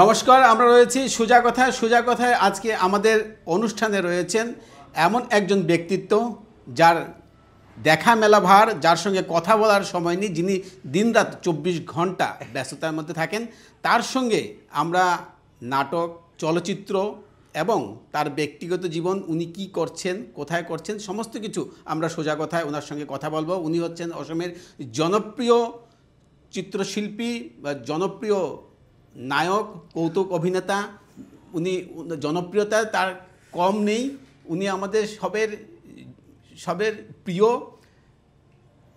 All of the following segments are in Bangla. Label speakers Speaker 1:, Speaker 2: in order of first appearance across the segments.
Speaker 1: নমস্কার আমরা রয়েছি সোজা কথায় সোজা কথায় আজকে আমাদের অনুষ্ঠানে রয়েছেন এমন একজন ব্যক্তিত্ব যার দেখা মেলা ভার যার সঙ্গে কথা বলার সময় নেই যিনি দিনরাত চব্বিশ ঘন্টা ব্যস্ততার মধ্যে থাকেন তার সঙ্গে আমরা নাটক চলচ্চিত্র এবং তার ব্যক্তিগত জীবন উনি কি করছেন কোথায় করছেন সমস্ত কিছু আমরা সোজা কথায় ওনার সঙ্গে কথা বলবো উনি হচ্ছেন অসমের জনপ্রিয় চিত্রশিল্পী বা জনপ্রিয় নায়ক কৌতুক অভিনেতা উনি জনপ্রিয়তা তার কম নেই উনি আমাদের সবের সবের প্রিয়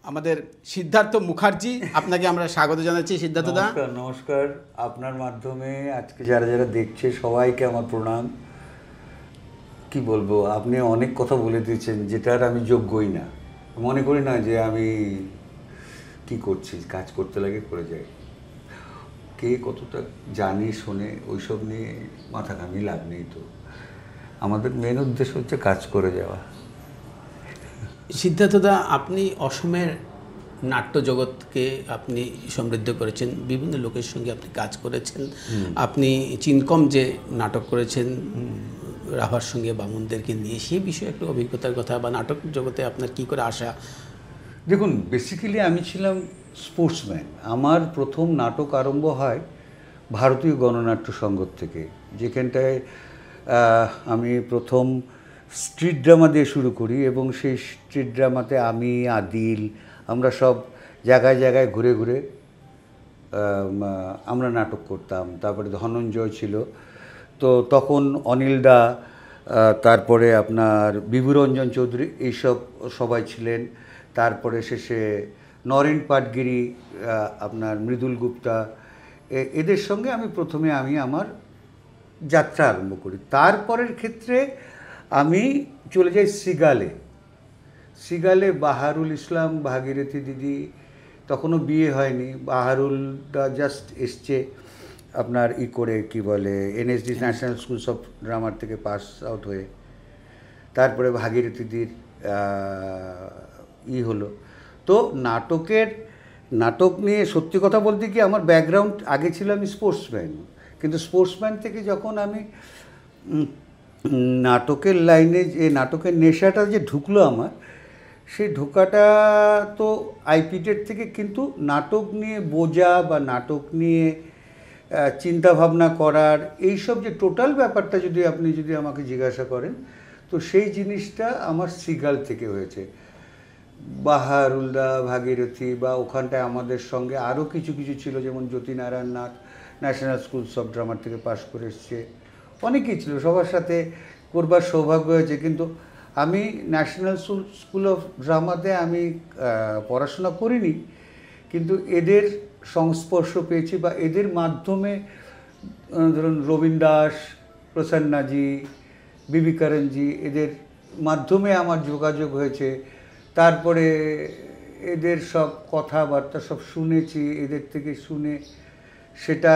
Speaker 1: আমাদের সিদ্ধার্থ মুখার্জি আপনাকে আমরা স্বাগত জানাচ্ছি সিদ্ধার্থ দা নমস্কার আপনার মাধ্যমে আজকে যারা যারা
Speaker 2: দেখছে সবাইকে আমার প্রণাম কি বলবো আপনি অনেক কথা বলে দিয়েছেন যেটার আমি যোগ্যই না মনে করি না যে আমি কি করছি কাজ করতে লাগে করে যাই কে কতটা জানে শোনে ওইসব নিয়ে মাথা
Speaker 1: ঘামি লাভ নেই তো আমাদের মেন উদ্দেশ্য হচ্ছে কাজ করে যাওয়া সিদ্ধার্থদা আপনি অসমের নাট্য জগৎকে আপনি সমৃদ্ধ করেছেন বিভিন্ন লোকের সঙ্গে আপনি কাজ করেছেন আপনি চিনকম যে নাটক করেছেন রাভার সঙ্গে বামুনদেরকে নিয়ে সেই বিষয়ে একটু অভিজ্ঞতার কথা বা নাটক জগতে আপনার কি করে আসা দেখুন বেসিক্যালি আমি ছিলাম স্পোর্টসম্যান
Speaker 2: আমার প্রথম নাটক আরম্ভ হয় ভারতীয় গণনাট্য সংঘ থেকে যেখানটায় আমি প্রথম স্ট্রিট ড্রামা দিয়ে শুরু করি এবং সেই স্ট্রিট ড্রামাতে আমি আদিল আমরা সব জায়গায় জায়গায় ঘুরে ঘুরে আমরা নাটক করতাম তারপরে ধনঞ্জয় ছিল তো তখন অনিলদা তারপরে আপনার বিভুরঞ্জন চৌধুরী এইসব সবাই ছিলেন তারপরে শেষে নরেন পাটগিরি আপনার মৃদুল গুপ্তা এদের সঙ্গে আমি প্রথমে আমি আমার যাত্রা আরম্ভ করি তারপরের ক্ষেত্রে আমি চলে যাই সিগালে সিগালে বাহারুল ইসলাম ভাগীরথী দিদি তখনও বিয়ে হয়নি বাহারুলটা জাস্ট এসছে আপনার ই করে কি বলে এনএসডি ন্যাশনাল স্কুলস অফ ড্রামার থেকে পাস আউট হয়ে তারপরে দিদির ই হলো তো নাটকের নাটক নিয়ে সত্যি কথা বলতে কি আমার ব্যাকগ্রাউন্ড আগে ছিল আমি স্পোর্টসম্যান কিন্তু স্পোর্টসম্যান থেকে যখন আমি নাটকের লাইনে যে নাটকের নেশাটা যে ঢুকলো আমার সেই ঢোকাটা তো আইপিটের থেকে কিন্তু নাটক নিয়ে বোঝা বা নাটক নিয়ে চিন্তাভাবনা করার এইসব যে টোটাল ব্যাপারটা যদি আপনি যদি আমাকে জিজ্ঞাসা করেন তো সেই জিনিসটা আমার সিগাল থেকে হয়েছে বাহারুলদা ভাগীরথী বা ওখানটায় আমাদের সঙ্গে আরও কিছু কিছু ছিল যেমন Jyotinarayan Nath national school of ড্রামার থেকে পাশ করে এসছে অনেকেই ছিল সবার সাথে করবার সৌভাগ্য হয়েছে কিন্তু আমি ন্যাশনাল স্কুল অফ ড্রামাতে আমি পড়াশোনা করিনি কিন্তু এদের সংস্পর্শ পেয়েছি বা এদের মাধ্যমে ধরুন রবীন দাস প্রসন্নাজি বিবিকারণজি এদের মাধ্যমে আমার যোগাযোগ হয়েছে তারপরে এদের সব কথাবার্তা সব শুনেছি এদের থেকে শুনে সেটা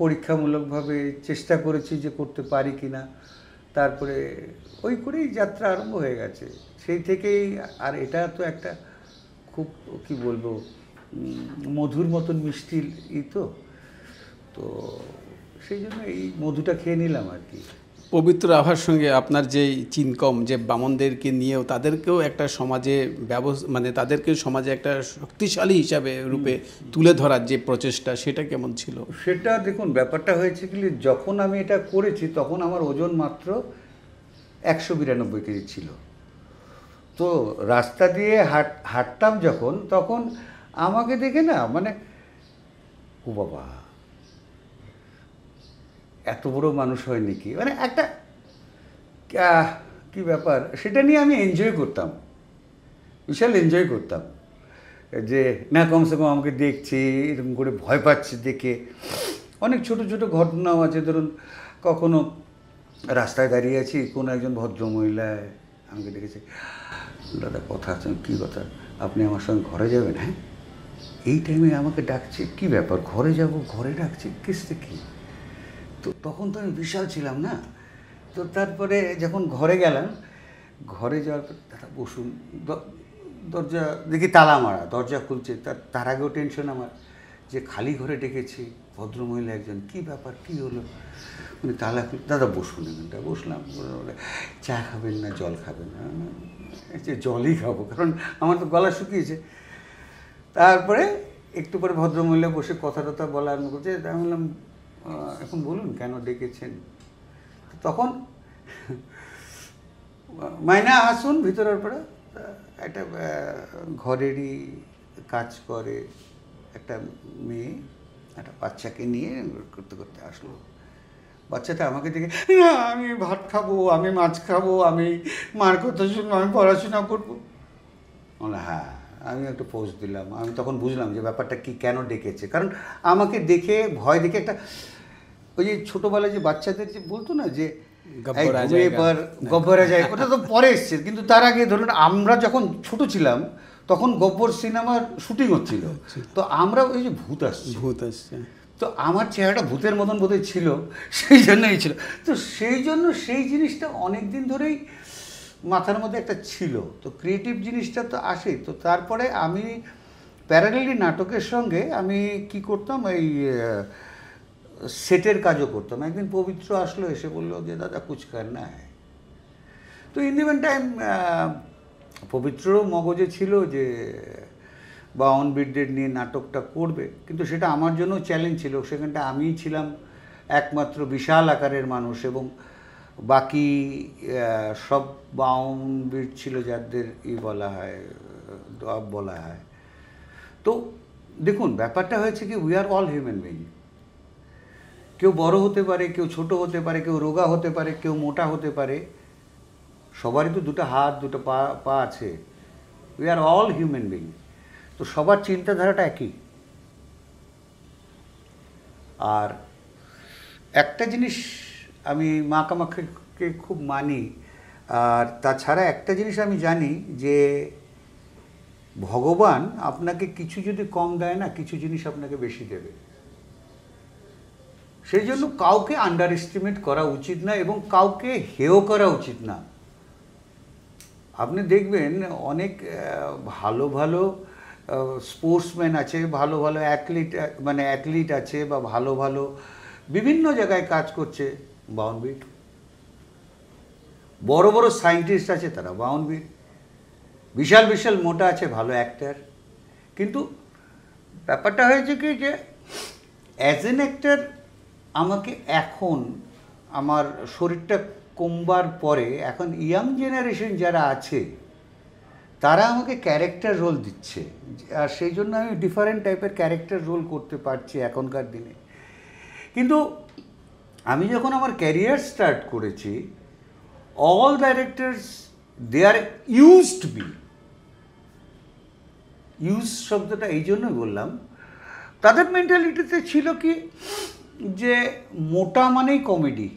Speaker 2: পরীক্ষামূলকভাবে চেষ্টা করেছি যে করতে পারি কি না তারপরে ওই করেই যাত্রা আরম্ভ হয়ে গেছে সেই থেকেই আর এটা তো একটা খুব কি বলবো মধুর মতন মিষ্টি ই তো
Speaker 1: তো সেই জন্য এই
Speaker 2: মধুটা খেয়ে নিলাম
Speaker 1: আর কি পবিত্র আভার সঙ্গে আপনার যে চিনকম যে বামনদেরকে নিয়েও তাদেরকেও একটা সমাজে ব্যবস্থা মানে তাদেরকেও সমাজে একটা শক্তিশালী হিসাবে রূপে তুলে ধরার যে প্রচেষ্টা সেটা কেমন ছিল
Speaker 2: সেটা দেখুন ব্যাপারটা হয়েছে কি যখন আমি এটা করেছি তখন আমার ওজন মাত্র একশো বিরানব্বই কেজি ছিল তো রাস্তা দিয়ে হাঁট হাঁটতাম যখন তখন আমাকে দেখে না মানে ও বাবা এত বড় মানুষ হয় নাকি মানে একটা কি ব্যাপার সেটা নিয়ে আমি এনজয় করতাম বিশাল এনজয় করতাম যে না কমসে কম আমাকে দেখছি এরকম করে ভয় পাচ্ছে দেখে অনেক ছোট ছোট ঘটনাও আছে ধরুন কখনো রাস্তায় দাঁড়িয়ে আছি কোনো একজন ভদ্রমহিলায় আমাকে দেখেছে দাদা কথা আছে কী কথা আপনি আমার সঙ্গে ঘরে যাবেন হ্যাঁ এই টাইমে আমাকে ডাকছে কি ব্যাপার ঘরে যাব ঘরে ডাকছে কিসতে কী তো তখন তো আমি বিশাল ছিলাম না তো তারপরে যখন ঘরে গেলাম ঘরে যাওয়ার পর দাদা বসুন দরজা দেখি তালা মারা দরজা খুলছে তার তার আগেও টেনশন আমার যে খালি ঘরে ডেকেছি ভদ্রমহিলা একজন কি ব্যাপার কি হলো উনি তালা দাদা বসুন এখানটা বসলাম চা খাবেন না জল খাবেন না যে জলই খাবো কারণ আমার তো গলা শুকিয়েছে তারপরে একটু পরে ভদ্রমহিলা বসে কথা টথা বলার করছে আমি বললাম এখন বলুন কেন ডেকেছেন তখন মাইনা আসুন ভিতরের পরে একটা ঘরেরই কাজ করে একটা মেয়ে একটা বাচ্চাকে নিয়ে করতে করতে আসলো বাচ্চাটা আমাকে দেখে না আমি ভাত খাবো আমি মাছ খাবো আমি মার কথা শুনবো আমি পড়াশোনা করবো হ্যাঁ আমি একটা পৌঁছ দিলাম আমি তখন বুঝলাম যে ব্যাপারটা কি কেন ডেকেছে কারণ আমাকে দেখে ভয় দেখে একটা ওই যে ছোটোবেলায় যে বাচ্চাদের যে বলতো না যে এবার গব্বরা যায় হ্যাঁ। ওটা তো পরে এসছে কিন্তু তার আগে ধরুন আমরা যখন ছোট ছিলাম তখন গব্বর সিনেমার শুটিং হচ্ছিল আচ্ছা। তো আমরা ওই যে ভূত আসছে ভূত আসছে তো আমার চেহারাটা ভূতের মতন বোধহয় ছিল সেই জন্যই ছিল তো সেই জন্য সেই জিনিসটা অনেক দিন ধরেই মাথার মধ্যে একটা ছিল তো ক্রিয়েটিভ জিনিসটা তো আসে তো তারপরে আমি প্যারালি নাটকের সঙ্গে আমি কি করতাম এই সেটের কাজও করতাম একদিন পবিত্র আসলো এসে বললো যে দাদা কুচকার না তো ইন দিভেন টাইম পবিত্র মগজে ছিল যে বা অনবিডদের নিয়ে নাটকটা করবে কিন্তু সেটা আমার জন্য চ্যালেঞ্জ ছিল সেখানটা আমি ছিলাম একমাত্র বিশাল আকারের মানুষ এবং বাকি সব বাউন্ডিড ছিল যাদের ই বলা হয় বলা হয় তো দেখুন ব্যাপারটা হয়েছে কি we are all human being কেউ বড় হতে পারে কেউ ছোট হতে পারে কেউ রোগা হতে পারে কেউ মোটা হতে পারে সবারই তো দুটো হাত দুটো পা পা আছে we are all human being তো সবার চিন্তাধারাটা একই আর একটা জিনিস আমি মা কামাক্ষাকে খুব মানি আর তাছাড়া একটা জিনিস আমি জানি যে ভগবান আপনাকে কিছু যদি কম দেয় না কিছু জিনিস আপনাকে বেশি দেবে সেই জন্য কাউকে আন্ডার এস্টিমেট করা উচিত না এবং কাউকে হেয় করা উচিত না আপনি দেখবেন অনেক ভালো ভালো স্পোর্টসম্যান আছে ভালো ভালো অ্যাথলিট মানে অ্যাথলিট আছে বা ভালো ভালো বিভিন্ন জায়গায় কাজ করছে বাউন্ডবিট বড় বড় সায়েন্টিস্ট আছে তারা বাউনবিট বিশাল বিশাল মোটা আছে ভালো অ্যাক্টার কিন্তু ব্যাপারটা হয়েছে কি যে অ্যাজ এন অ্যাক্টার আমাকে এখন আমার শরীরটা কমবার পরে এখন ইয়াং জেনারেশন যারা আছে তারা আমাকে ক্যারেক্টার রোল দিচ্ছে আর সেই জন্য আমি ডিফারেন্ট টাইপের ক্যারেক্টার রোল করতে পারছি এখনকার দিনে কিন্তু আমি যখন আমার ক্যারিয়ার স্টার্ট করেছি all directors they are used be use শব্দটা এই জন্য বললাম তাদের মেন্টালিটিতে ছিল কি যে মোটা মানেই কমেডি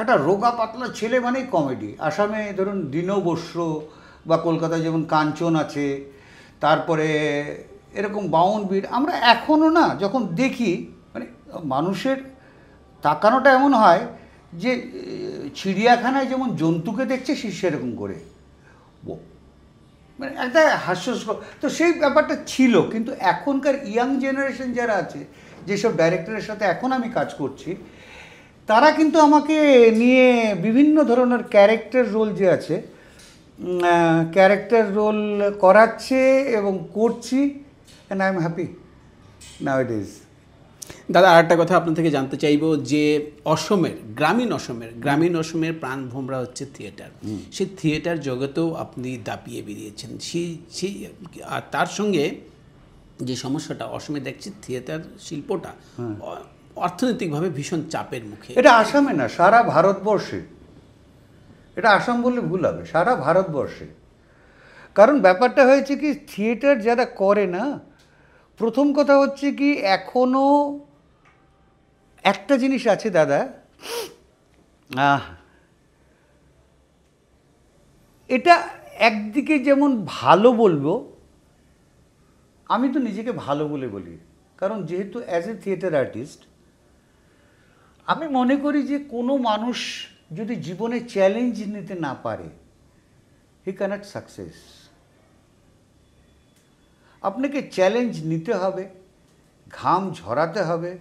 Speaker 2: একটা রোগা পাতলা ছেলে মানেই কমেডি আসামে ধরুন দীনবস্য বা কলকাতায় যেমন কাঞ্চন আছে তারপরে এরকম বাউন বিট আমরা এখনও না যখন দেখি মানে মানুষের তাকানোটা এমন হয় যে চিড়িয়াখানায় যেমন জন্তুকে দেখছে সে সেরকম করে মানে একটা হাস্যস্কর তো সেই ব্যাপারটা ছিল কিন্তু এখনকার ইয়াং জেনারেশন যারা আছে যেসব ডাইরেক্টরের সাথে এখন আমি কাজ করছি তারা কিন্তু আমাকে নিয়ে বিভিন্ন ধরনের ক্যারেক্টার রোল যে আছে
Speaker 1: ক্যারেক্টার রোল করাচ্ছে
Speaker 2: এবং করছি and I am happy now it is
Speaker 1: দাদা আর একটা কথা আপনার থেকে জানতে চাইব যে অসমের গ্রামীণ অসমের গ্রামীণ অসমের প্রাণভোমরা হচ্ছে থিয়েটার সেই থিয়েটার জগতেও আপনি দাপিয়ে বেরিয়েছেন সেই সেই আর তার সঙ্গে যে সমস্যাটা অসমে দেখছি থিয়েটার শিল্পটা হ্যাঁ। অর্থনৈতিকভাবে ভীষণ চাপের মুখে এটা আসামে
Speaker 2: না সারা ভারতবর্ষে এটা আসাম বললে ভুল হবে সারা ভারতবর্ষে কারণ ব্যাপারটা হয়েছে কি থিয়েটার যারা করে না প্রথম কথা হচ্ছে কি এখনও একটা জিনিস আছে দাদা এটা একদিকে যেমন ভালো বলবো আমি তো নিজেকে ভালো বলে বলি কারণ যেহেতু অ্যাজ এ থিয়েটার আর্টিস্ট আমি মনে করি যে কোনো মানুষ যদি জীবনে চ্যালেঞ্জ নিতে না পারে হি ক্যানট সাকসেস আপনাকে চ্যালেঞ্জ নিতে হবে ঘাম ঝরাতে হবে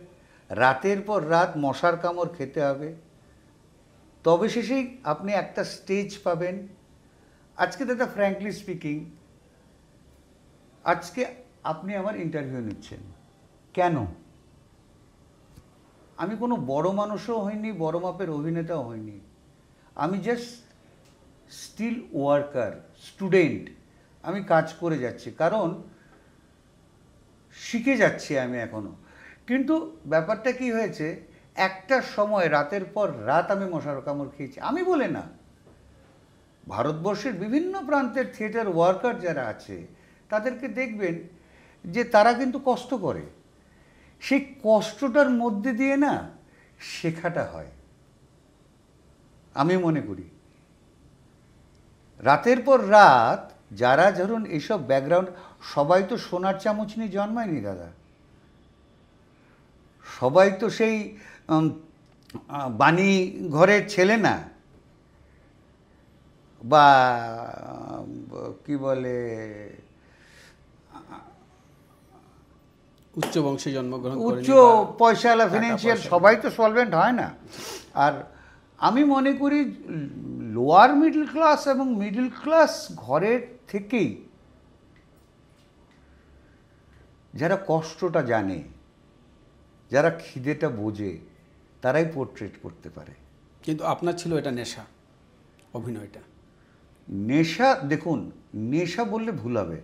Speaker 2: রাতের পর রাত মশার কামড় খেতে হবে তবে শেষেই আপনি একটা স্টেজ পাবেন আজকে দাদা ফ্র্যাঙ্কলি স্পিকিং আজকে আপনি আমার ইন্টারভিউ নিচ্ছেন কেন আমি কোনো বড় মানুষও হইনি বড় মাপের অভিনেতাও হইনি আমি জাস্ট স্টিল ওয়ার্কার স্টুডেন্ট আমি কাজ করে যাচ্ছি কারণ শিখে যাচ্ছি আমি এখনও কিন্তু ব্যাপারটা কি হয়েছে একটা সময় রাতের পর রাত আমি মশার কামড় খেয়েছি আমি বলে না ভারতবর্ষের বিভিন্ন প্রান্তের থিয়েটার ওয়ার্কার যারা আছে তাদেরকে দেখবেন যে তারা কিন্তু কষ্ট করে সেই কষ্টটার মধ্যে দিয়ে না শেখাটা হয় আমি মনে করি রাতের পর রাত যারা ধরুন এইসব ব্যাকগ্রাউন্ড সবাই তো সোনার চামচ নিয়ে জন্মায়নি দাদা সবাই তো সেই বাণী ঘরের ছেলে না বা কি বলে উচ্চ বংশে জন্মগ্রহণ উচ্চ পয়সাওয়ালা ফিনান্সিয়াল সবাই তো সলভেন্ট হয় না আর আমি মনে করি লোয়ার মিডল ক্লাস এবং মিডল ক্লাস ঘরের থেকেই যারা কষ্টটা জানে যারা খিদেটা বোঝে তারাই পোর্ট্রেট করতে
Speaker 1: পারে কিন্তু আপনার ছিল এটা নেশা
Speaker 2: অভিনয়টা নেশা দেখুন নেশা বললে ভুল হবে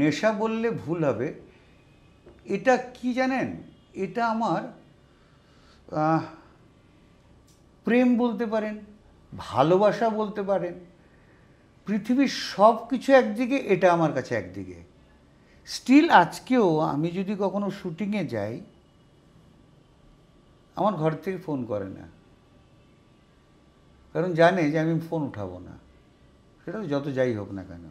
Speaker 2: নেশা বললে ভুল হবে এটা কি জানেন এটা আমার প্রেম বলতে পারেন ভালোবাসা বলতে পারেন পৃথিবীর সব কিছু একদিকে এটা আমার কাছে একদিকে স্টিল আজকেও আমি যদি কখনো শুটিংয়ে যাই আমার ঘর থেকে ফোন করে না কারণ জানে যে আমি ফোন উঠাবো না সেটা যত যাই হোক না কেন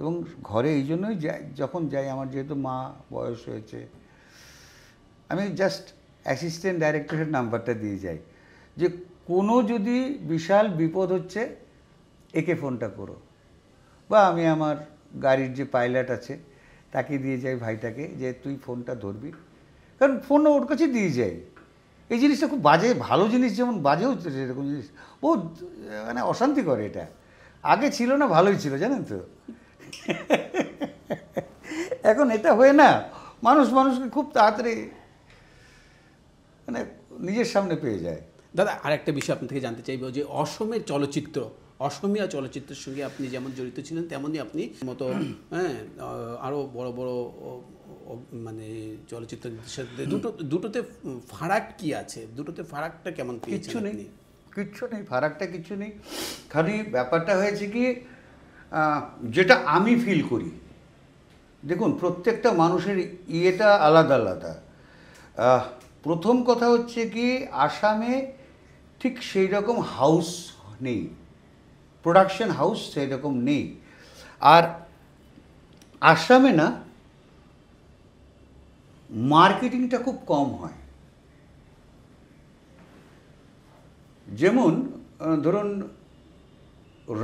Speaker 2: এবং ঘরে এই জন্যই যাই যখন যাই আমার যেহেতু মা বয়স হয়েছে আমি জাস্ট অ্যাসিস্ট্যান্ট ডাইরেক্টরের নাম্বারটা দিয়ে যাই যে কোনো যদি বিশাল বিপদ হচ্ছে একে ফোনটা করো বা আমি আমার গাড়ির যে পাইলট আছে তাকে দিয়ে যাই ভাইটাকে যে তুই ফোনটা ধরবি কারণ ফোন ওর কাছে দিয়ে যাই এই জিনিসটা খুব বাজে ভালো জিনিস যেমন বাজেও সেরকম জিনিস ও মানে অশান্তি করে এটা আগে ছিল না ভালোই ছিল জানেন তো এখন এটা হয় না মানুষ মানুষকে খুব তাড়াতাড়ি মানে নিজের সামনে পেয়ে যায়
Speaker 1: দাদা আরেকটা বিষয় আপনি থেকে জানতে চাইব যে অসমের চলচ্চিত্র অসমীয়া চলচ্চিত্রের সঙ্গে আপনি যেমন জড়িত ছিলেন তেমনই আপনি মতো হ্যাঁ আরও বড় বড় মানে চলচ্চিত্র দুটো দুটোতে ফারাক কি আছে দুটোতে ফারাকটা কেমন কিছু নেই কিচ্ছু নেই ফারাকটা কিছু নেই খালি ব্যাপারটা হয়েছে
Speaker 2: কি যেটা আমি ফিল করি দেখুন প্রত্যেকটা মানুষের ইয়েটা আলাদা আলাদা প্রথম কথা হচ্ছে কি আসামে ঠিক সেই রকম হাউস নেই প্রোডাকশন হাউস সেই রকম নেই আর আসামে না মার্কেটিংটা খুব কম হয় যেমন ধরুন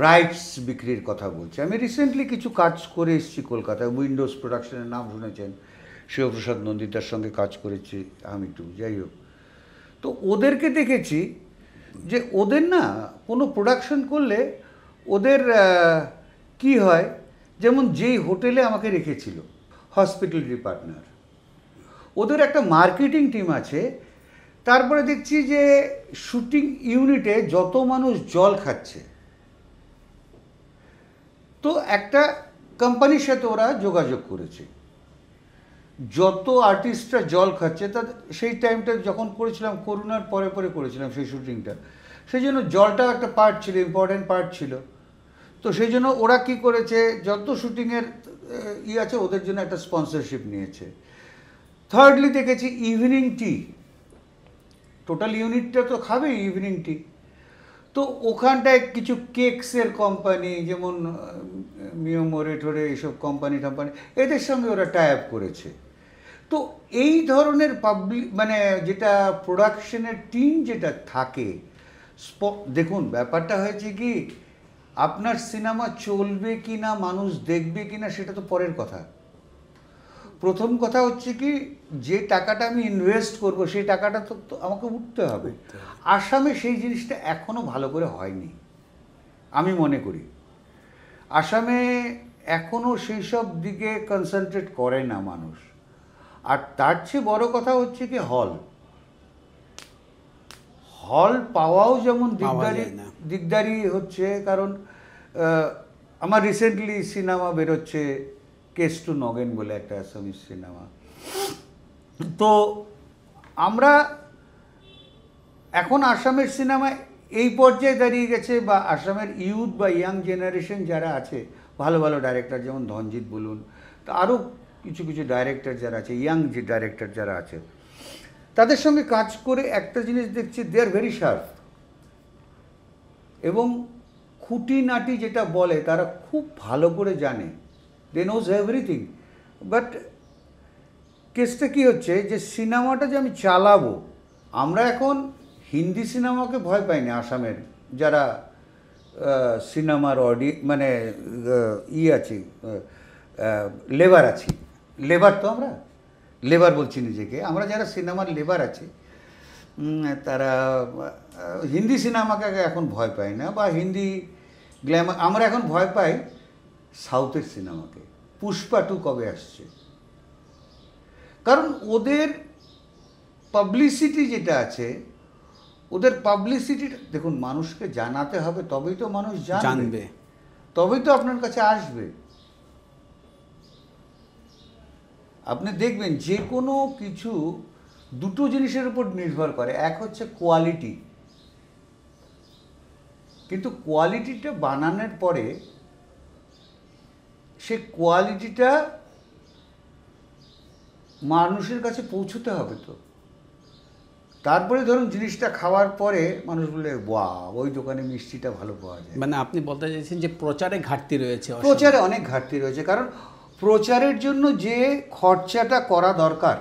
Speaker 2: রাইটস বিক্রির কথা বলছি আমি রিসেন্টলি কিছু কাজ করে এসেছি কলকাতায় উইন্ডোজ প্রোডাকশনের নাম শুনেছেন শিবপ্রসাদ নন্দিতার সঙ্গে কাজ করেছি আমি একটু যাই হোক তো ওদেরকে দেখেছি যে ওদের না কোনো প্রোডাকশন করলে ওদের কি হয় যেমন যেই হোটেলে আমাকে রেখেছিল হসপিটালিটি পার্টনার ওদের একটা মার্কেটিং টিম আছে তারপরে দেখছি যে শুটিং ইউনিটে যত মানুষ জল খাচ্ছে তো একটা কোম্পানির সাথে ওরা যোগাযোগ করেছে যত আর্টিস্টরা জল খাচ্ছে তা সেই টাইমটা যখন করেছিলাম করোনার পরে পরে করেছিলাম সেই শ্যুটিংটা সেই জন্য জলটাও একটা পার্ট ছিল ইম্পর্ট্যান্ট পার্ট ছিল তো সেই জন্য ওরা কি করেছে যত শ্যুটিংয়ের ই আছে ওদের জন্য একটা স্পন্সরশিপ নিয়েছে থার্ডলি দেখেছি ইভিনিং টি টোটাল ইউনিটটা তো খাবে ইভিনিং টি তো ওখানটায় কিছু কেকসের কোম্পানি যেমন মিয়মোরে টোরে এইসব কোম্পানি টাম্পানি এদের সঙ্গে ওরা টাই আপ করেছে তো এই ধরনের পাবলিক মানে যেটা প্রোডাকশনের টিম যেটা থাকে দেখুন ব্যাপারটা হয়েছে কি আপনার সিনেমা চলবে কি না মানুষ দেখবে কি না সেটা তো পরের কথা প্রথম কথা হচ্ছে কি যে টাকাটা আমি ইনভেস্ট করব সেই টাকাটা তো আমাকে উঠতে হবে আসামে সেই জিনিসটা এখনও ভালো করে হয়নি আমি মনে করি আসামে এখনও সেই সব দিকে কনসেন্ট্রেট করে না মানুষ আর তার চেয়ে বড় কথা হচ্ছে কি হল হল পাওয়াও যেমন দিগদারি দিগদারি হচ্ছে কারণ আমার রিসেন্টলি সিনেমা বেরোচ্ছে কেস টু নগেন বলে একটা অ্যাসামিস সিনেমা তো আমরা এখন আসামের সিনেমা এই পর্যায়ে দাঁড়িয়ে গেছে বা আসামের ইউথ বা ইয়াং জেনারেশন যারা আছে ভালো ভালো ডাইরেক্টর যেমন ধনজিৎ বলুন তা আরও কিছু কিছু ডাইরেক্টর যারা আছে ইয়াং যে ডাইরেক্টর যারা আছে তাদের সঙ্গে কাজ করে একটা জিনিস দেখছি দে আর ভেরি শার্প এবং খুঁটিনাটি যেটা বলে তারা খুব ভালো করে জানে দে নোজ এভরিথিং বাট কেসটা কী হচ্ছে যে সিনেমাটা যে আমি চালাবো আমরা এখন হিন্দি সিনেমাকে ভয় পাইনি আসামের যারা সিনেমার অডি মানে ই আছি লেবার আছি লেবার তো আমরা লেবার বলছি নিজেকে আমরা যারা সিনেমার লেবার আছি তারা হিন্দি সিনেমাকে এখন ভয় পাই না বা হিন্দি গ্ল্যামার আমরা এখন ভয় পাই সাউথের সিনেমাকে পুষ্পা টু কবে আসছে কারণ ওদের পাবলিসিটি যেটা আছে ওদের পাবলিসিটি দেখুন মানুষকে জানাতে হবে তবেই তো মানুষ জানবে তবেই তো আপনার কাছে আসবে আপনি দেখবেন যে কোনো কিছু দুটো জিনিসের উপর নির্ভর করে এক হচ্ছে কোয়ালিটি কিন্তু কোয়ালিটিটা বানানোর পরে সে কোয়ালিটিটা মানুষের কাছে পৌঁছতে হবে তো তারপরে ধরুন জিনিসটা খাওয়ার পরে মানুষ বলে বা ওই দোকানে মিষ্টিটা ভালো পাওয়া যায়
Speaker 1: মানে আপনি বলতে চাইছেন যে প্রচারে ঘাটতি রয়েছে প্রচারে অনেক
Speaker 2: ঘাটতি রয়েছে কারণ প্রচারের জন্য যে খরচাটা করা দরকার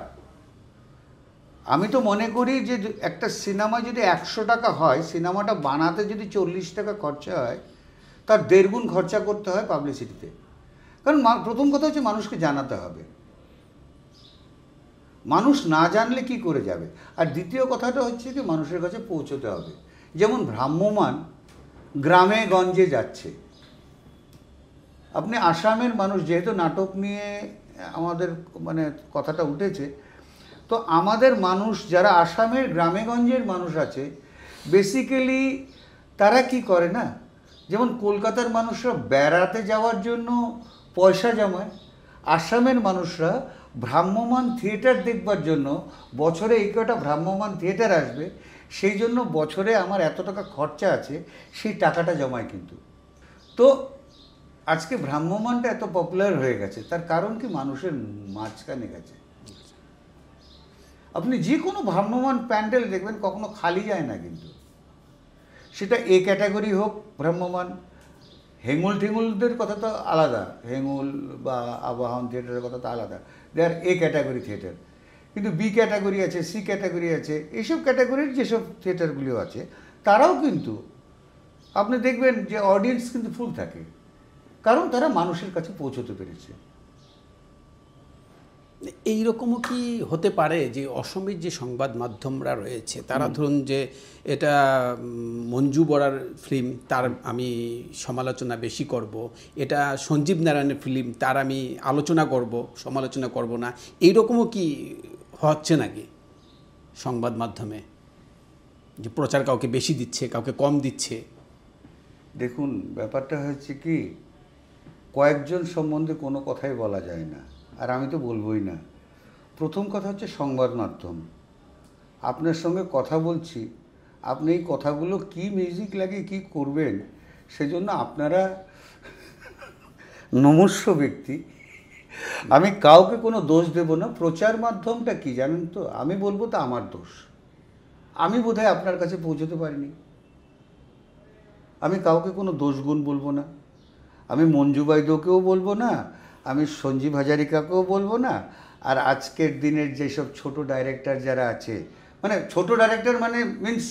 Speaker 2: আমি তো মনে করি যে একটা সিনেমা যদি একশো টাকা হয় সিনেমাটা বানাতে যদি চল্লিশ টাকা খরচা হয় তার দেড় গুণ খরচা করতে হয় পাবলিসিটিতে কারণ প্রথম কথা হচ্ছে মানুষকে জানাতে হবে মানুষ না জানলে কি করে যাবে আর দ্বিতীয় কথাটা হচ্ছে যে মানুষের কাছে পৌঁছতে হবে যেমন ভ্রাম্যমান গ্রামে গঞ্জে যাচ্ছে আপনি আসামের মানুষ যেহেতু নাটক নিয়ে আমাদের মানে কথাটা উঠেছে তো আমাদের মানুষ যারা আসামের গ্রামেগঞ্জের মানুষ আছে বেসিক্যালি তারা কি করে না যেমন কলকাতার মানুষরা বেড়াতে যাওয়ার জন্য পয়সা জমায় আসামের মানুষরা ভ্রাম্যমান থিয়েটার দেখবার জন্য বছরে এই কটা ভ্রাম্যমান থিয়েটার আসবে সেই জন্য বছরে আমার এত টাকা খরচা আছে সেই টাকাটা জমায় কিন্তু তো আজকে ভ্রাম্যমানটা এত পপুলার হয়ে গেছে তার কারণ কি মানুষের মাঝখানে গেছে আপনি যে কোনো ভ্রাম্যমান প্যান্ডেল দেখবেন কখনো খালি যায় না কিন্তু সেটা এ ক্যাটাগরি হোক ভ্রাম্যমান হেঙুল ঠেঙুলদের কথা তো আলাদা হেঙুল বা আবাহন থিয়েটারের কথা তো আলাদা they are A category theatre কিন্তু বি ক্যাটাগরি আছে সি ক্যাটাগরি আছে এইসব ক্যাটাগরির যেসব থিয়েটারগুলিও আছে তারাও কিন্তু আপনি দেখবেন যে অডিয়েন্স কিন্তু ফুল থাকে
Speaker 1: কারণ তারা মানুষের কাছে পৌঁছতে পেরেছে এইরকমও কি হতে পারে যে অসমের যে সংবাদ মাধ্যমরা রয়েছে তারা ধরুন যে এটা মঞ্জু বড়ার ফিল্ম তার আমি সমালোচনা বেশি করব এটা সঞ্জীব নারায়ণের ফিল্ম তার আমি আলোচনা করব সমালোচনা করব না এইরকমও কি হচ্ছে নাকি সংবাদ মাধ্যমে যে প্রচার কাউকে বেশি দিচ্ছে কাউকে কম দিচ্ছে দেখুন ব্যাপারটা হচ্ছে
Speaker 2: কি কয়েকজন সম্বন্ধে কোনো কথাই বলা যায় না আর আমি তো বলবোই না প্রথম কথা হচ্ছে সংবাদ মাধ্যম আপনার সঙ্গে কথা বলছি আপনি এই কথাগুলো কি মিউজিক লাগে কি করবেন সেজন্য আপনারা নমস্য ব্যক্তি আমি কাউকে কোনো দোষ দেব না প্রচার মাধ্যমটা কি জানেন তো আমি বলবো তা আমার দোষ আমি বোধহয় আপনার কাছে পৌঁছতে পারিনি আমি কাউকে কোনো দোষগুণ বলবো না আমি মঞ্জু বৈদ্যকেও বলবো না আমি সঞ্জীব হাজারিকাকেও বলবো না আর আজকের দিনের যেসব ছোট ডাইরেক্টর যারা আছে মানে ছোট ডাইরেক্টর মানে মিনস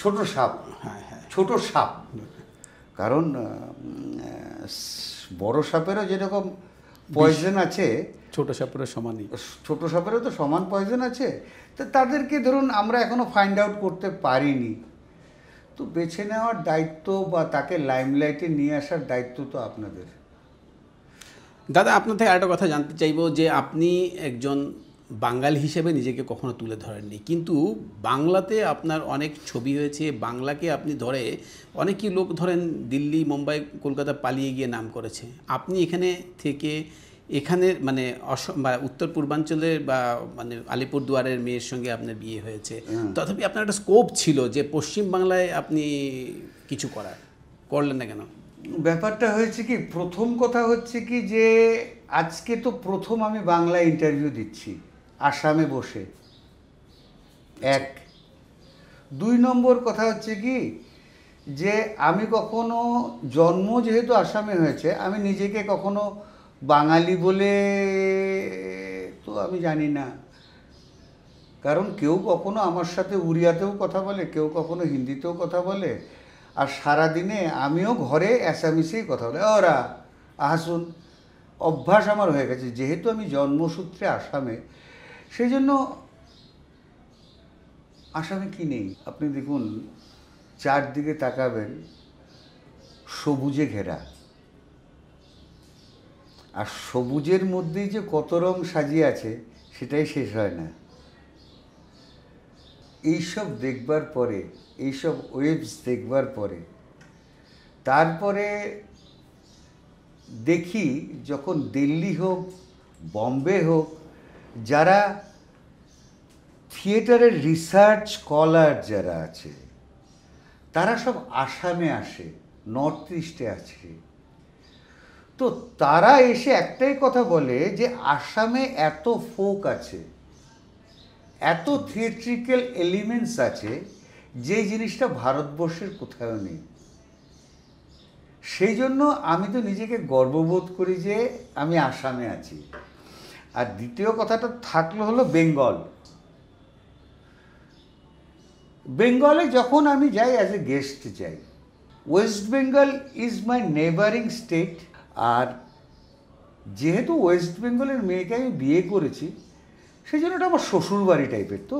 Speaker 2: ছোট সাপ হ্যাঁ, হ্যাঁ। ছোট সাপ কারণ বড় সাপেরও যেরকম পয়জন আছে ছোট সাপেরও সমানই ছোট সাপেরও তো সমান পয়জন আছে তো তাদেরকে ধরুন আমরা এখনও ফাইন্ড আউট করতে পারিনি তো বেছে নেওয়ার দায়িত্ব বা তাকে লাইমলাইটে নিয়ে আসার দায়িত্ব
Speaker 1: তো আপনাদের দাদা আপনার থেকে আরেকটা কথা জানতে চাইব যে আপনি একজন বাঙালি হিসেবে নিজেকে কখনো তুলে ধরেননি কিন্তু বাংলাতে আপনার অনেক ছবি হয়েছে বাংলাকে আপনি ধরে অনেকই লোক ধরেন দিল্লি মুম্বাই কলকাতা পালিয়ে গিয়ে নাম করেছে আপনি এখানে থেকে এখানে মানে অসম বা উত্তর পূর্বাঞ্চলের বা মানে আলিপুরদুয়ারের মেয়ের সঙ্গে আপনার বিয়ে হয়েছে তথাপি আপনার একটা স্কোপ ছিল যে পশ্চিম বাংলায় আপনি কিছু করার করলেন না কেন ব্যাপারটা
Speaker 2: হয়েছে কি প্রথম কথা হচ্ছে কি যে আজকে তো প্রথম আমি বাংলা ইন্টারভিউ দিচ্ছি আসামে বসে এক দুই নম্বর কথা হচ্ছে কি যে আমি কখনো জন্ম যেহেতু আসামে হয়েছে আমি নিজেকে কখনো বাঙালি বলে তো আমি জানি না কারণ কেউ কখনো আমার সাথে উড়িয়াতেও কথা বলে কেউ কখনো হিন্দিতেও কথা বলে আর সারাদিনে আমিও ঘরে অ্যাসামিসেই কথা বলি ওরা আহাসুন অভ্যাস আমার হয়ে গেছে যেহেতু আমি জন্মসূত্রে আসামে সেই জন্য আসামে কি নেই আপনি দেখুন চারদিকে তাকাবেন সবুজে ঘেরা আর সবুজের মধ্যেই যে কত রং সাজিয়ে আছে সেটাই শেষ হয় না এইসব দেখবার পরে এইসব ওয়েবস দেখবার পরে তারপরে দেখি যখন দিল্লি হোক বম্বে হোক যারা থিয়েটারের রিসার্চ স্কলার যারা আছে তারা সব আসামে আসে নর্থ ইস্টে আছে তো তারা এসে একটাই কথা বলে যে আসামে এত ফোক আছে এত থিয়েট্রিক্যাল এলিমেন্টস আছে যে জিনিসটা ভারতবর্ষের কোথাও নেই সেই জন্য আমি তো নিজেকে গর্ববোধ করি যে আমি আসামে আছি আর দ্বিতীয় কথাটা থাকলো হলো বেঙ্গল বেঙ্গলে যখন আমি যাই অ্যাজ এ গেস্ট যাই West Bengal is my neighbouring state আর যেহেতু ওয়েস্ট বেঙ্গলের মেয়েকে আমি বিয়ে করেছি সেই জন্য এটা আমার শ্বশুর বাড়ি টাইপের তো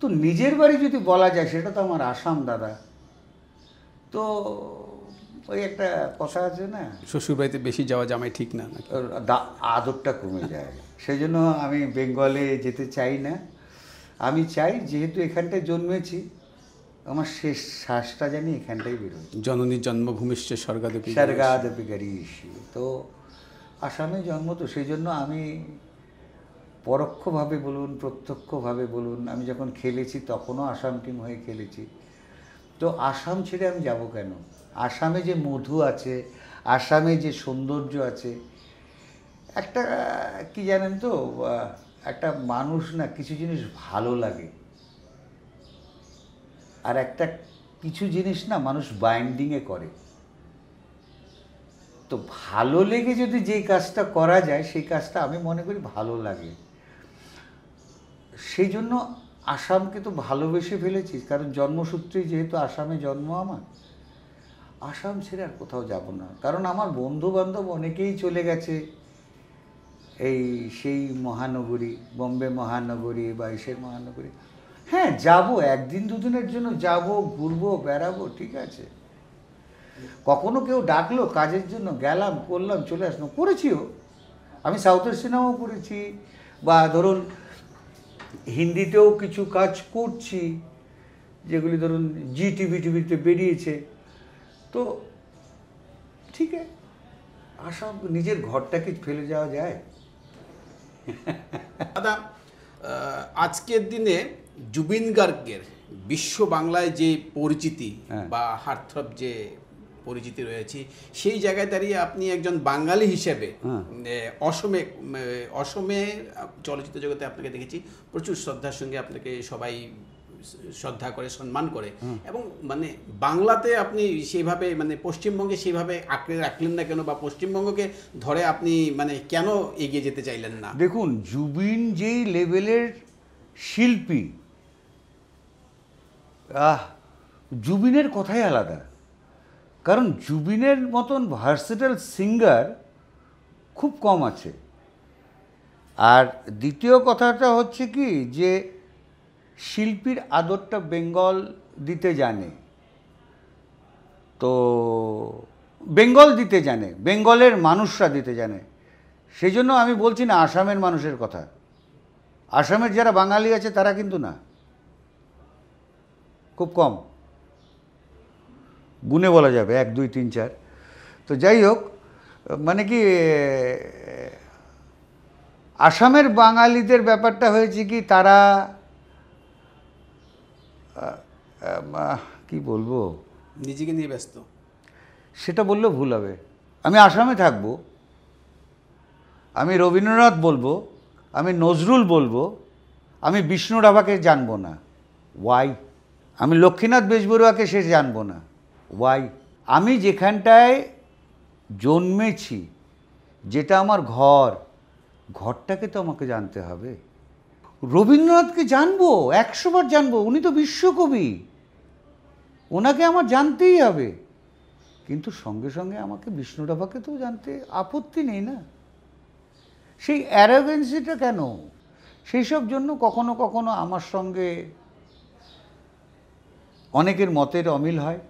Speaker 2: তো নিজের বাড়ি যদি বলা যায় সেটা তো আমার আসাম দাদা তো ওই একটা কথা আছে না
Speaker 1: শ্বশুরবাড়িতে বেশি যাওয়া জামাই ঠিক না আদরটা কমে যায় সেই জন্য আমি
Speaker 2: বেঙ্গলে যেতে চাই না আমি চাই যেহেতু এখানটায় জন্মেছি আমার শেষ শ্বাসটা জানি এখানটাই বেরোয়
Speaker 1: জননী জন্মভূমিশ্চে
Speaker 2: স্বর্গাদপি স্বর্গাদপি গাড়ি তো আসামে জন্ম তো সেই জন্য আমি পরোক্ষভাবে বলুন প্রত্যক্ষভাবে বলুন আমি যখন খেলেছি তখনও আসাম টিম হয়ে খেলেছি তো আসাম ছেড়ে আমি যাব কেন আসামে যে মধু আছে আসামে যে সৌন্দর্য আছে একটা কি জানেন তো একটা মানুষ না কিছু জিনিস ভালো লাগে আর একটা কিছু জিনিস না মানুষ বাইন্ডিংয়ে করে তো ভালো লেগে যদি যে কাজটা করা যায় সেই কাজটা আমি মনে করি ভালো লাগে সেই জন্য আসামকে তো ভালোবেসে ফেলেছিস কারণ জন্মসূত্রেই যেহেতু আসামে জন্ম আমার আসাম ছেড়ে আর কোথাও যাব না কারণ আমার বন্ধু বান্ধব অনেকেই চলে গেছে এই সেই মহানগরী বম্বে মহানগরী বা এসের মহানগরী হ্যাঁ যাব একদিন দুদিনের জন্য যাব ঘুরবো বেড়াবো ঠিক আছে কখনো কেউ ডাকলো কাজের জন্য গেলাম করলাম চলে আসলাম করেছিও আমি সাউথের সিনেমাও করেছি বা ধরুন হিন্দিতেও কিছু কাজ করছি যেগুলি ধরুন জি টিভি টিভিতে বেরিয়েছে তো ঠিক আছে
Speaker 1: আশা নিজের ঘরটাকে ফেলে যাওয়া যায় দাদা আজকের দিনে জুবিন গার্গের বিশ্ব বাংলায় যে পরিচিতি হ্যাঁ। বা হার্থ যে পরিচিতি রয়েছে সেই জায়গায় দাঁড়িয়ে আপনি একজন বাঙালি হিসেবে হ্যাঁ। অসমে অসমে চলচ্চিত্র জগতে আপনাকে দেখেছি প্রচুর শ্রদ্ধার সঙ্গে আপনাকে সবাই শ্রদ্ধা করে সম্মান করে এবং মানে বাংলাতে আপনি সেইভাবে মানে পশ্চিমবঙ্গে সেইভাবে আঁকড়ে রাখলেন না কেন বা পশ্চিমবঙ্গকে ধরে আপনি মানে কেন এগিয়ে যেতে চাইলেন না
Speaker 2: দেখুন জুবিন যেই লেভেলের শিল্পী আহ জুবিনের কথাই আলাদা কারণ জুবিনের মতন ভার্সেটাল সিঙ্গার খুব কম আছে আর দ্বিতীয় কথাটা হচ্ছে কি যে শিল্পীর আদরটা বেঙ্গল দিতে জানে তো বেঙ্গল দিতে জানে বেঙ্গলের মানুষরা দিতে জানে সেই জন্য আমি বলছি না আসামের মানুষের কথা আসামের যারা বাঙালি আছে তারা কিন্তু না খুব কম গুনে বলা যাবে এক দুই তিন চার তো যাই হোক মানে কি আসামের বাঙালিদের ব্যাপারটা হয়েছে কি তারা কি বলবো
Speaker 1: নিজেকে নিয়ে ব্যস্ত
Speaker 2: সেটা বললেও ভুল হবে আমি আসামে থাকব আমি রবীন্দ্রনাথ বলবো আমি নজরুল বলবো আমি বিষ্ণু রাভাকে জানবো না ওয়াই আমি লক্ষ্মীনাথ বেশবরুয়াকে সে জানবো না ওয়াই আমি যেখানটায় জন্মেছি যেটা আমার ঘর ঘরটাকে তো আমাকে জানতে হবে রবীন্দ্রনাথকে জানবো একশোবার জানবো উনি তো বিশ্বকবি ওনাকে আমার জানতেই হবে কিন্তু সঙ্গে সঙ্গে আমাকে বিষ্ণুরাভাকে তো জানতে আপত্তি নেই না সেই অ্যারোগেন্সিটা কেন সেই সব জন্য কখনো কখনো আমার সঙ্গে অনেকের মতের অমিল হয়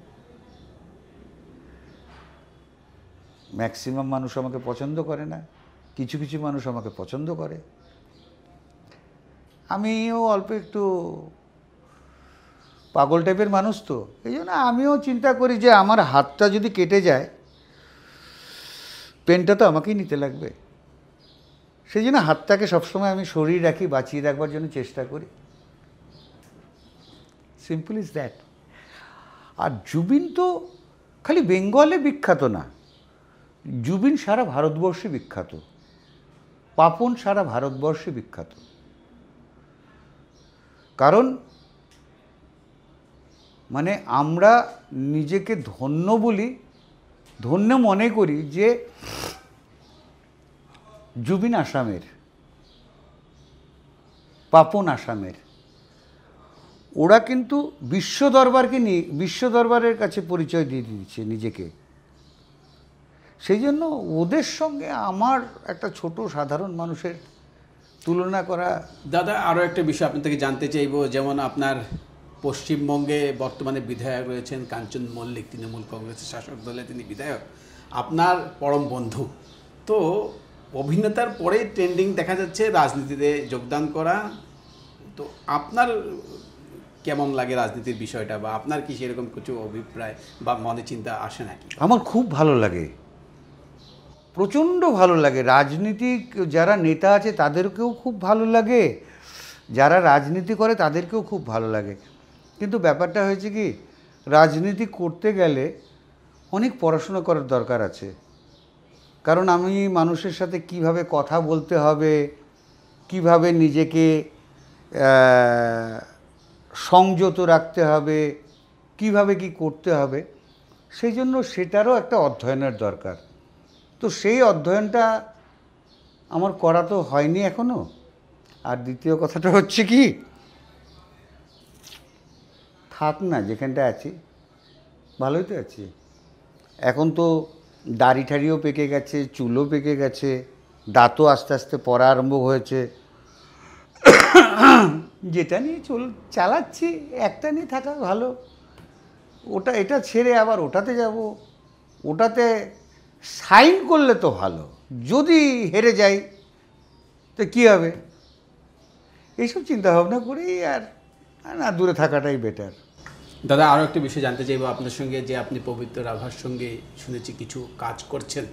Speaker 2: ম্যাক্সিমাম মানুষ আমাকে পছন্দ করে না কিছু কিছু মানুষ আমাকে পছন্দ করে আমিও অল্প একটু পাগল টাইপের মানুষ তো এই জন্য আমিও চিন্তা করি যে আমার হাতটা যদি কেটে যায় পেনটা তো আমাকেই নিতে লাগবে সেই জন্য হাতটাকে সবসময় আমি শরীর রাখি বাঁচিয়ে রাখবার জন্য চেষ্টা করি সিম্পল ইজ দ্যাট আর জুবিন তো খালি বেঙ্গলে বিখ্যাত না জুবিন সারা ভারতবর্ষে বিখ্যাত পাপন সারা ভারতবর্ষে বিখ্যাত কারণ মানে আমরা নিজেকে ধন্য বলি ধন্য মনে করি যে জুবিন আসামের পাপন আসামের ওরা কিন্তু বিশ্ব দরবারকে নিয়ে বিশ্ব দরবারের কাছে পরিচয় দিয়ে দিচ্ছে নিজেকে সেই জন্য ওদের সঙ্গে আমার একটা ছোট সাধারণ মানুষের তুলনা
Speaker 1: করা দাদা আরও একটা বিষয় আপনার থেকে জানতে চাইব যেমন আপনার পশ্চিমবঙ্গে বর্তমানে বিধায়ক রয়েছেন কাঞ্চন মল্লিক তৃণমূল কংগ্রেসের শাসক দলে তিনি বিধায়ক আপনার পরম বন্ধু তো অভিনেতার পরে ট্রেন্ডিং দেখা যাচ্ছে রাজনীতিতে যোগদান করা তো আপনার কেমন লাগে রাজনীতির বিষয়টা বা আপনার কি সেরকম কিছু অভিপ্রায় বা মনে চিন্তা আসে নাকি
Speaker 2: আমার খুব ভালো লাগে প্রচণ্ড ভালো লাগে রাজনীতিক যারা নেতা আছে তাদেরকেও খুব ভালো লাগে যারা রাজনীতি করে তাদেরকেও খুব ভালো লাগে কিন্তু ব্যাপারটা হয়েছে কি রাজনীতি করতে গেলে অনেক পড়াশোনা করার দরকার আছে কারণ আমি মানুষের সাথে কিভাবে কথা বলতে হবে কিভাবে নিজেকে সংযত রাখতে হবে কিভাবে কি করতে হবে সেই জন্য সেটারও একটা অধ্যয়নের দরকার তো সেই অধ্যয়নটা আমার করা তো হয়নি এখনও আর দ্বিতীয় কথাটা হচ্ছে কি থাক না যেখানটা আছি ভালোই তো আছি এখন তো দাড়ি ঠাড়িও পেকে গেছে চুলও পেকে গেছে দাঁতও আস্তে আস্তে পড়া আরম্ভ হয়েছে যেটা নিয়ে চল চালাচ্ছি একটা নিয়ে থাকা ভালো ওটা এটা ছেড়ে আবার ওটাতে যাব ওটাতে সাইন করলে তো ভালো যদি হেরে যাই তো কী হবে এইসব চিন্তাভাবনা করেই আর না দূরে থাকাটাই বেটার
Speaker 1: দাদা আরও একটা বিষয় জানতে চাইবো আপনার সঙ্গে যে আপনি পবিত্র রাভার সঙ্গে শুনেছি কিছু কাজ করছেন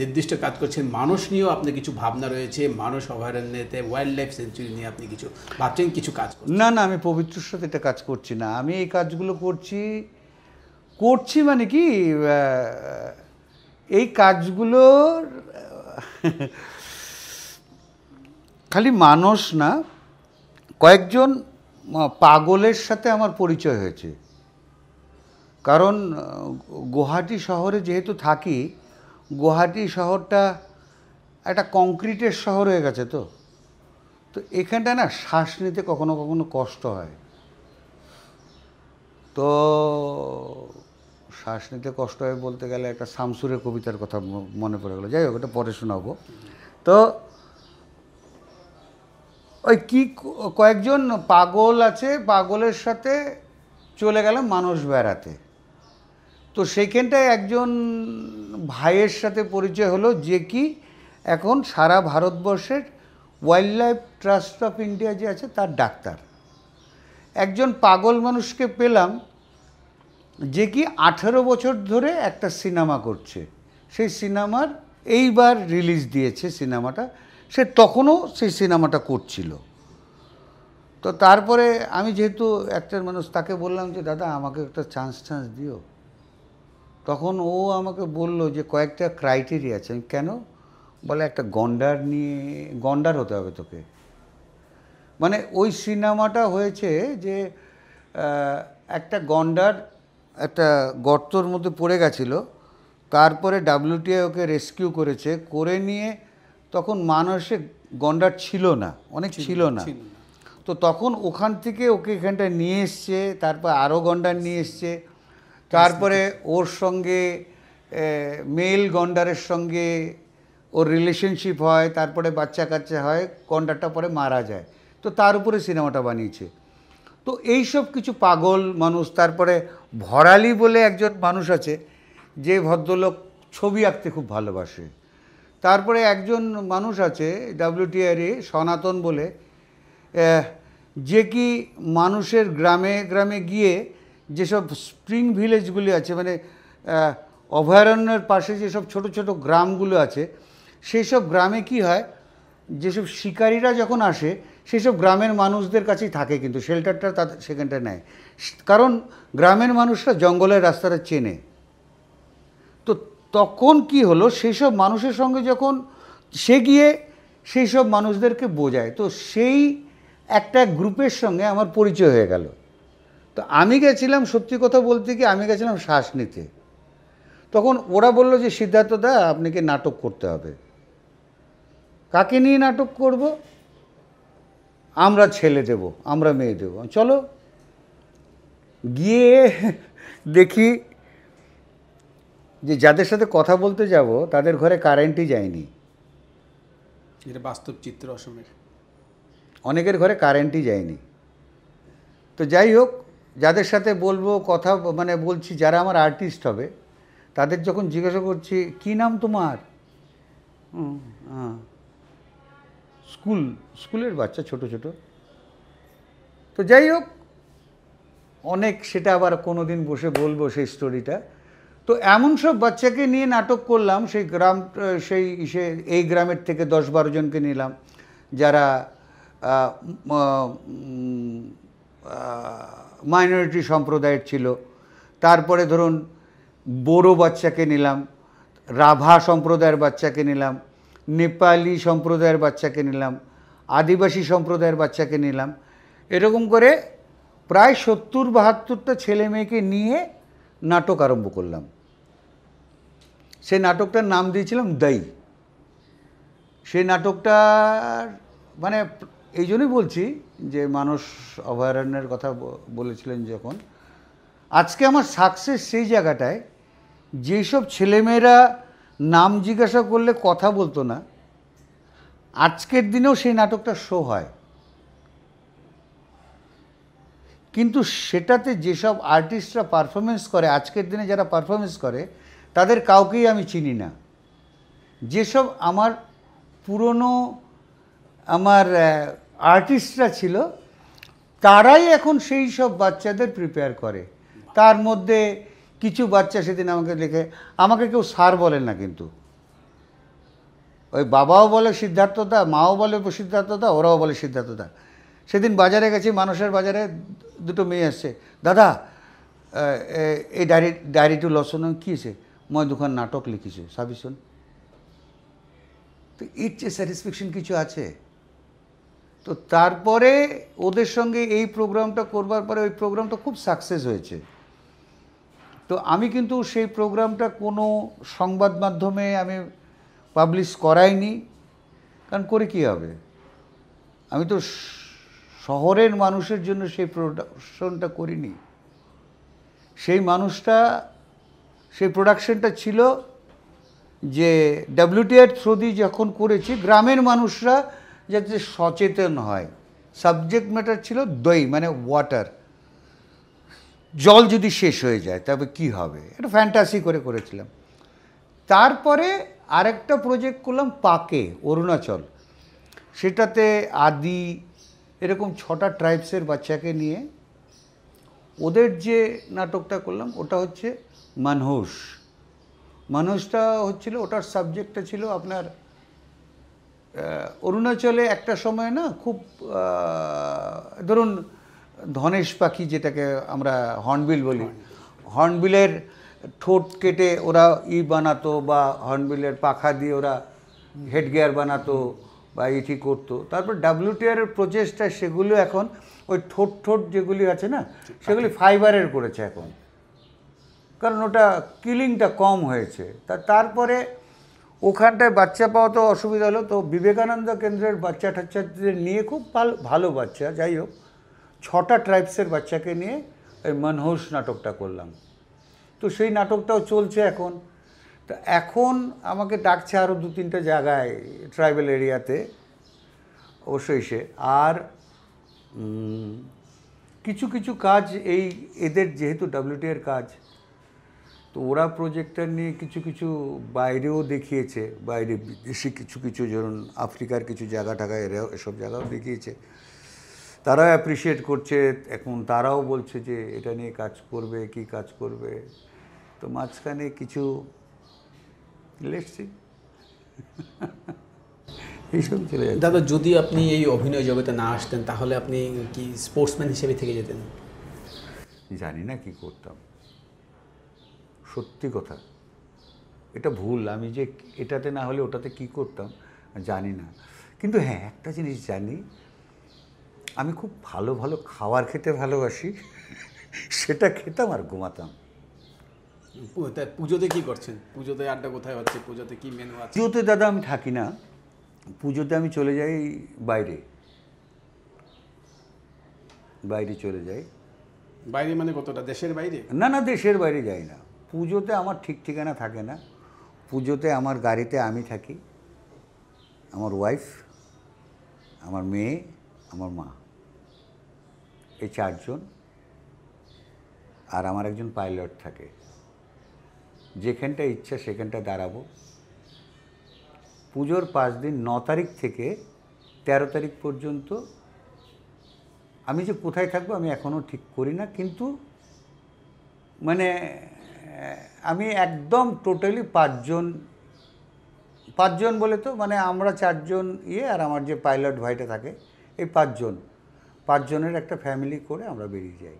Speaker 1: নির্দিষ্ট কাজ করছেন মানুষ নিয়েও আপনার কিছু ভাবনা রয়েছে মানুষ অভয়ারণ্যেতে ওয়াইল্ড লাইফ সেঞ্চুরি নিয়ে আপনি কিছু ভাবছেন কিছু কাজ
Speaker 2: না না আমি পবিত্রর সাথে এটা কাজ করছি না আমি এই কাজগুলো করছি করছি মানে কি এই কাজগুলো খালি মানুষ না কয়েকজন পাগলের সাথে আমার পরিচয় হয়েছে কারণ গুয়াহাটি শহরে যেহেতু থাকি গুয়াহাটি শহরটা একটা কংক্রিটের শহর হয়ে গেছে তো তো এখানটা না শ্বাস নিতে কখনো কখনো কষ্ট হয় তো শ্বাস নিতে কষ্ট হয় বলতে গেলে একটা শামসুরের কবিতার কথা মনে পড়ে গেলো যাই হোক এটা পরে শোনাবো তো ওই কি কয়েকজন পাগল আছে পাগলের সাথে চলে গেলাম মানুষ বেড়াতে তো সেইখানটায় একজন ভাইয়ের সাথে পরিচয় হলো যে কি এখন সারা ভারতবর্ষের Wildlife Trust of India যে আছে তার ডাক্তার একজন পাগল মানুষকে পেলাম যে কি আঠেরো বছর ধরে একটা সিনেমা করছে সেই সিনেমার এইবার রিলিজ দিয়েছে সিনেমাটা সে তখনও সেই সিনেমাটা করছিল তো তারপরে আমি যেহেতু একটার মানুষ তাকে বললাম যে দাদা আমাকে একটা চান্স চান্স দিও তখন ও আমাকে বলল যে কয়েকটা ক্রাইটেরিয়া আছে আমি কেন বলে একটা গন্ডার নিয়ে গন্ডার হতে হবে তোকে মানে ওই সিনেমাটা হয়েছে যে একটা গন্ডার একটা গর্তর মধ্যে পড়ে গেছিলো তারপরে ডাব্লিউটিআই ওকে রেস্কিউ করেছে করে নিয়ে তখন মানুষে গন্ডার ছিল না অনেক ছিল না তো তখন ওখান থেকে ওকে এখানটায় নিয়ে এসছে তারপর আরও গন্ডার নিয়ে এসছে তারপরে ওর সঙ্গে মেল গন্ডারের সঙ্গে ওর রিলেশনশিপ হয় তারপরে বাচ্চা কাচ্চা হয় গন্ডারটা পরে মারা যায় তো তার উপরে সিনেমাটা বানিয়েছে তো এইসব কিছু পাগল মানুষ তারপরে ভরালি বলে একজন মানুষ আছে যে ভদ্রলোক ছবি আঁকতে খুব ভালোবাসে তারপরে একজন মানুষ আছে ডাব্লিউটিআরে সনাতন বলে যে কি মানুষের গ্রামে গ্রামে গিয়ে যেসব স্প্রিং ভিলেজগুলি আছে মানে অভয়ারণ্যের পাশে যেসব ছোট ছোট গ্রামগুলো আছে সেই সব গ্রামে কি হয় যেসব শিকারীরা যখন আসে সেসব গ্রামের মানুষদের কাছেই থাকে কিন্তু শেল্টারটা তাদের সেখানটা নেয় কারণ গ্রামের মানুষরা জঙ্গলের রাস্তাটা চেনে তো তখন কি হলো সেই সব মানুষের সঙ্গে যখন সে গিয়ে সেই সব মানুষদেরকে বোঝায় তো সেই একটা গ্রুপের সঙ্গে আমার পরিচয় হয়ে গেল তো আমি গেছিলাম সত্যি কথা বলতে কি আমি গেছিলাম শ্বাস নিতে তখন ওরা বলল যে সিদ্ধার্থ দা আপনাকে নাটক করতে হবে কাকে নিয়ে নাটক করব আমরা ছেলে দেব আমরা মেয়ে দেব চলো গিয়ে দেখি যে যাদের সাথে কথা বলতে যাব তাদের ঘরে কারেন্টই যায়নি
Speaker 1: এটা বাস্তব চিত্র অসমের
Speaker 2: অনেকের ঘরে কারেন্টই যায়নি তো যাই হোক যাদের সাথে বলবো কথা মানে বলছি যারা আমার আর্টিস্ট হবে তাদের যখন জিজ্ঞাসা করছি কী নাম তোমার হ্যাঁ স্কুল স্কুলের বাচ্চা ছোট ছোট তো যাই হোক অনেক সেটা আবার কোনো দিন বসে বলবো সেই স্টোরিটা তো এমন সব বাচ্চাকে নিয়ে নাটক করলাম সেই গ্রাম সেই সে এই গ্রামের থেকে দশ বারো জনকে নিলাম যারা মাইনরিটি সম্প্রদায়ের ছিল তারপরে ধরুন বোরো বাচ্চাকে নিলাম রাভা সম্প্রদায়ের বাচ্চাকে নিলাম নেপালি সম্প্রদায়ের বাচ্চাকে নিলাম আদিবাসী সম্প্রদায়ের বাচ্চাকে নিলাম এরকম করে প্রায় সত্তর বাহাত্তরটা ছেলে মেয়েকে নিয়ে নাটক আরম্ভ করলাম সেই নাটকটার নাম দিয়েছিলাম দাই সেই নাটকটার মানে এই জন্যই বলছি যে মানুষ অভয়ারণ্যের কথা বলেছিলেন যখন আজকে আমার সাকসেস সেই জায়গাটায় যেসব ছেলেমেয়েরা নাম জিজ্ঞাসা করলে কথা বলতো না আজকের দিনেও সেই নাটকটা শো হয় কিন্তু সেটাতে যেসব আর্টিস্টরা পারফরমেন্স করে আজকের দিনে যারা পারফরমেন্স করে তাদের কাউকেই আমি চিনি না যেসব আমার পুরনো আমার আর্টিস্টরা ছিল তারাই এখন সেই সব বাচ্চাদের প্রিপেয়ার করে তার মধ্যে কিছু বাচ্চা সেদিন আমাকে লেখে আমাকে কেউ স্যার বলেন না কিন্তু ওই বাবাও বলে সিদ্ধার্থতা মাও বলে সিদ্ধার্থতা ওরাও বলে সিদ্ধার্থতা সেদিন বাজারে গেছি মানুষের বাজারে দুটো মেয়ে আসছে দাদা এই ডায়েরি ডায়রি টু লসন কী আছে মই দুখান নাটক লিখেছি সাবিসন তো ইট চেয়ে স্যাটিসফ্যাকশন কিছু আছে তো তারপরে ওদের সঙ্গে এই প্রোগ্রামটা করবার পরে ওই প্রোগ্রামটা খুব সাকসেস হয়েছে তো আমি কিন্তু সেই প্রোগ্রামটা কোনো সংবাদ মাধ্যমে আমি পাবলিশ করাইনি কারণ করে কি হবে আমি তো শহরের মানুষের জন্য সেই প্রোডাকশনটা করিনি সেই মানুষটা সেই প্রোডাকশনটা ছিল যে ডাব্লিউটিআর থ্রু যখন করেছি গ্রামের মানুষরা যাতে সচেতন হয় সাবজেক্ট ম্যাটার ছিল দই মানে ওয়াটার জল যদি শেষ হয়ে যায় তবে কি হবে এটা ফ্যান্টাসি করে করেছিলাম তারপরে আরেকটা প্রজেক্ট করলাম পাকে অরুণাচল সেটাতে আদি এরকম ছটা ট্রাইবসের বাচ্চাকে নিয়ে ওদের যে নাটকটা করলাম ওটা হচ্ছে মানুষ মানুষটা হচ্ছিল ওটার সাবজেক্টটা ছিল আপনার অরুণাচলে একটা সময় না খুব ধরুন ধনেশ পাখি যেটাকে আমরা হর্নবিল বলি হর্নবিলের ঠোঁট কেটে ওরা ই বানাতো বা হর্নবিলের পাখা দিয়ে ওরা হেডগিয়ার বানাতো বা ইটি করতো তারপর ডাব্লিউটিআরের প্রচেষ্টা সেগুলো এখন ওই ঠোঁট ঠোঁট যেগুলি আছে না সেগুলি ফাইবারের করেছে এখন কারণ ওটা কিলিংটা কম হয়েছে তা তারপরে ওখানটায় বাচ্চা পাওয়া তো অসুবিধা হলো তো বিবেকানন্দ কেন্দ্রের বাচ্চা টাচ্চাদের নিয়ে খুব ভালো ভালো বাচ্চা যাই হোক ছটা ট্রাইবসের বাচ্চাকে নিয়ে ওই মনহোস নাটকটা করলাম তো সেই নাটকটাও চলছে এখন তো এখন আমাকে ডাকছে আরও দু তিনটা জায়গায় ট্রাইবেল এরিয়াতে অবশ্যই সে আর কিছু কিছু কাজ এই এদের যেহেতু ডাব্লিউটিএর কাজ তো ওরা প্রজেক্টটা নিয়ে কিছু কিছু বাইরেও দেখিয়েছে বাইরে বিদেশি কিছু কিছু যেমন আফ্রিকার কিছু জায়গা টাকা এরা এসব জায়গাও দেখিয়েছে তারা অ্যাপ্রিসিয়েট করছে এখন তারাও বলছে যে এটা নিয়ে কাজ করবে কি কাজ করবে তো মাঝখানে কিছু লেটসি এইসব ছিল দাদা যদি আপনি এই অভিনয় জগতে না
Speaker 1: আসতেন তাহলে আপনি কি স্পোর্টসম্যান হিসেবে থেকে যেতেন
Speaker 2: জানি না কি করতাম
Speaker 1: সত্যি কথা এটা ভুল আমি যে
Speaker 2: এটাতে না হলে ওটাতে কি করতাম জানি না কিন্তু হ্যাঁ একটা জিনিস জানি আমি খুব ভালো ভালো খাবার খেতে ভালোবাসি সেটা খেতাম আর ঘুমাতাম
Speaker 1: পুজোতে কি করছেন পুজোতে আড্ডা কোথায় হচ্ছে পুজোতে কি মেনু আছে
Speaker 2: পুজোতে দাদা আমি থাকি না পুজোতে আমি চলে যাই বাইরে বাইরে চলে যাই বাইরে মানে কতটা দেশের বাইরে না না দেশের বাইরে যাই না পুজোতে আমার ঠিক ঠিকানা থাকে না পুজোতে আমার গাড়িতে আমি থাকি আমার ওয়াইফ আমার মেয়ে আমার মা এই চারজন আর আমার একজন পাইলট থাকে যেখানটা ইচ্ছা সেখানটা দাঁড়াবো পুজোর পাঁচ দিন ন তারিখ থেকে তেরো তারিখ পর্যন্ত আমি যে কোথায় থাকবো আমি এখনও ঠিক করি না কিন্তু মানে আমি একদম টোটালি পাঁচজন পাঁচজন বলে তো মানে আমরা চারজন ইয়ে আর আমার যে পাইলট ভাইটা থাকে এই পাঁচজন পাঁচজনের একটা ফ্যামিলি করে আমরা বেরিয়ে যাই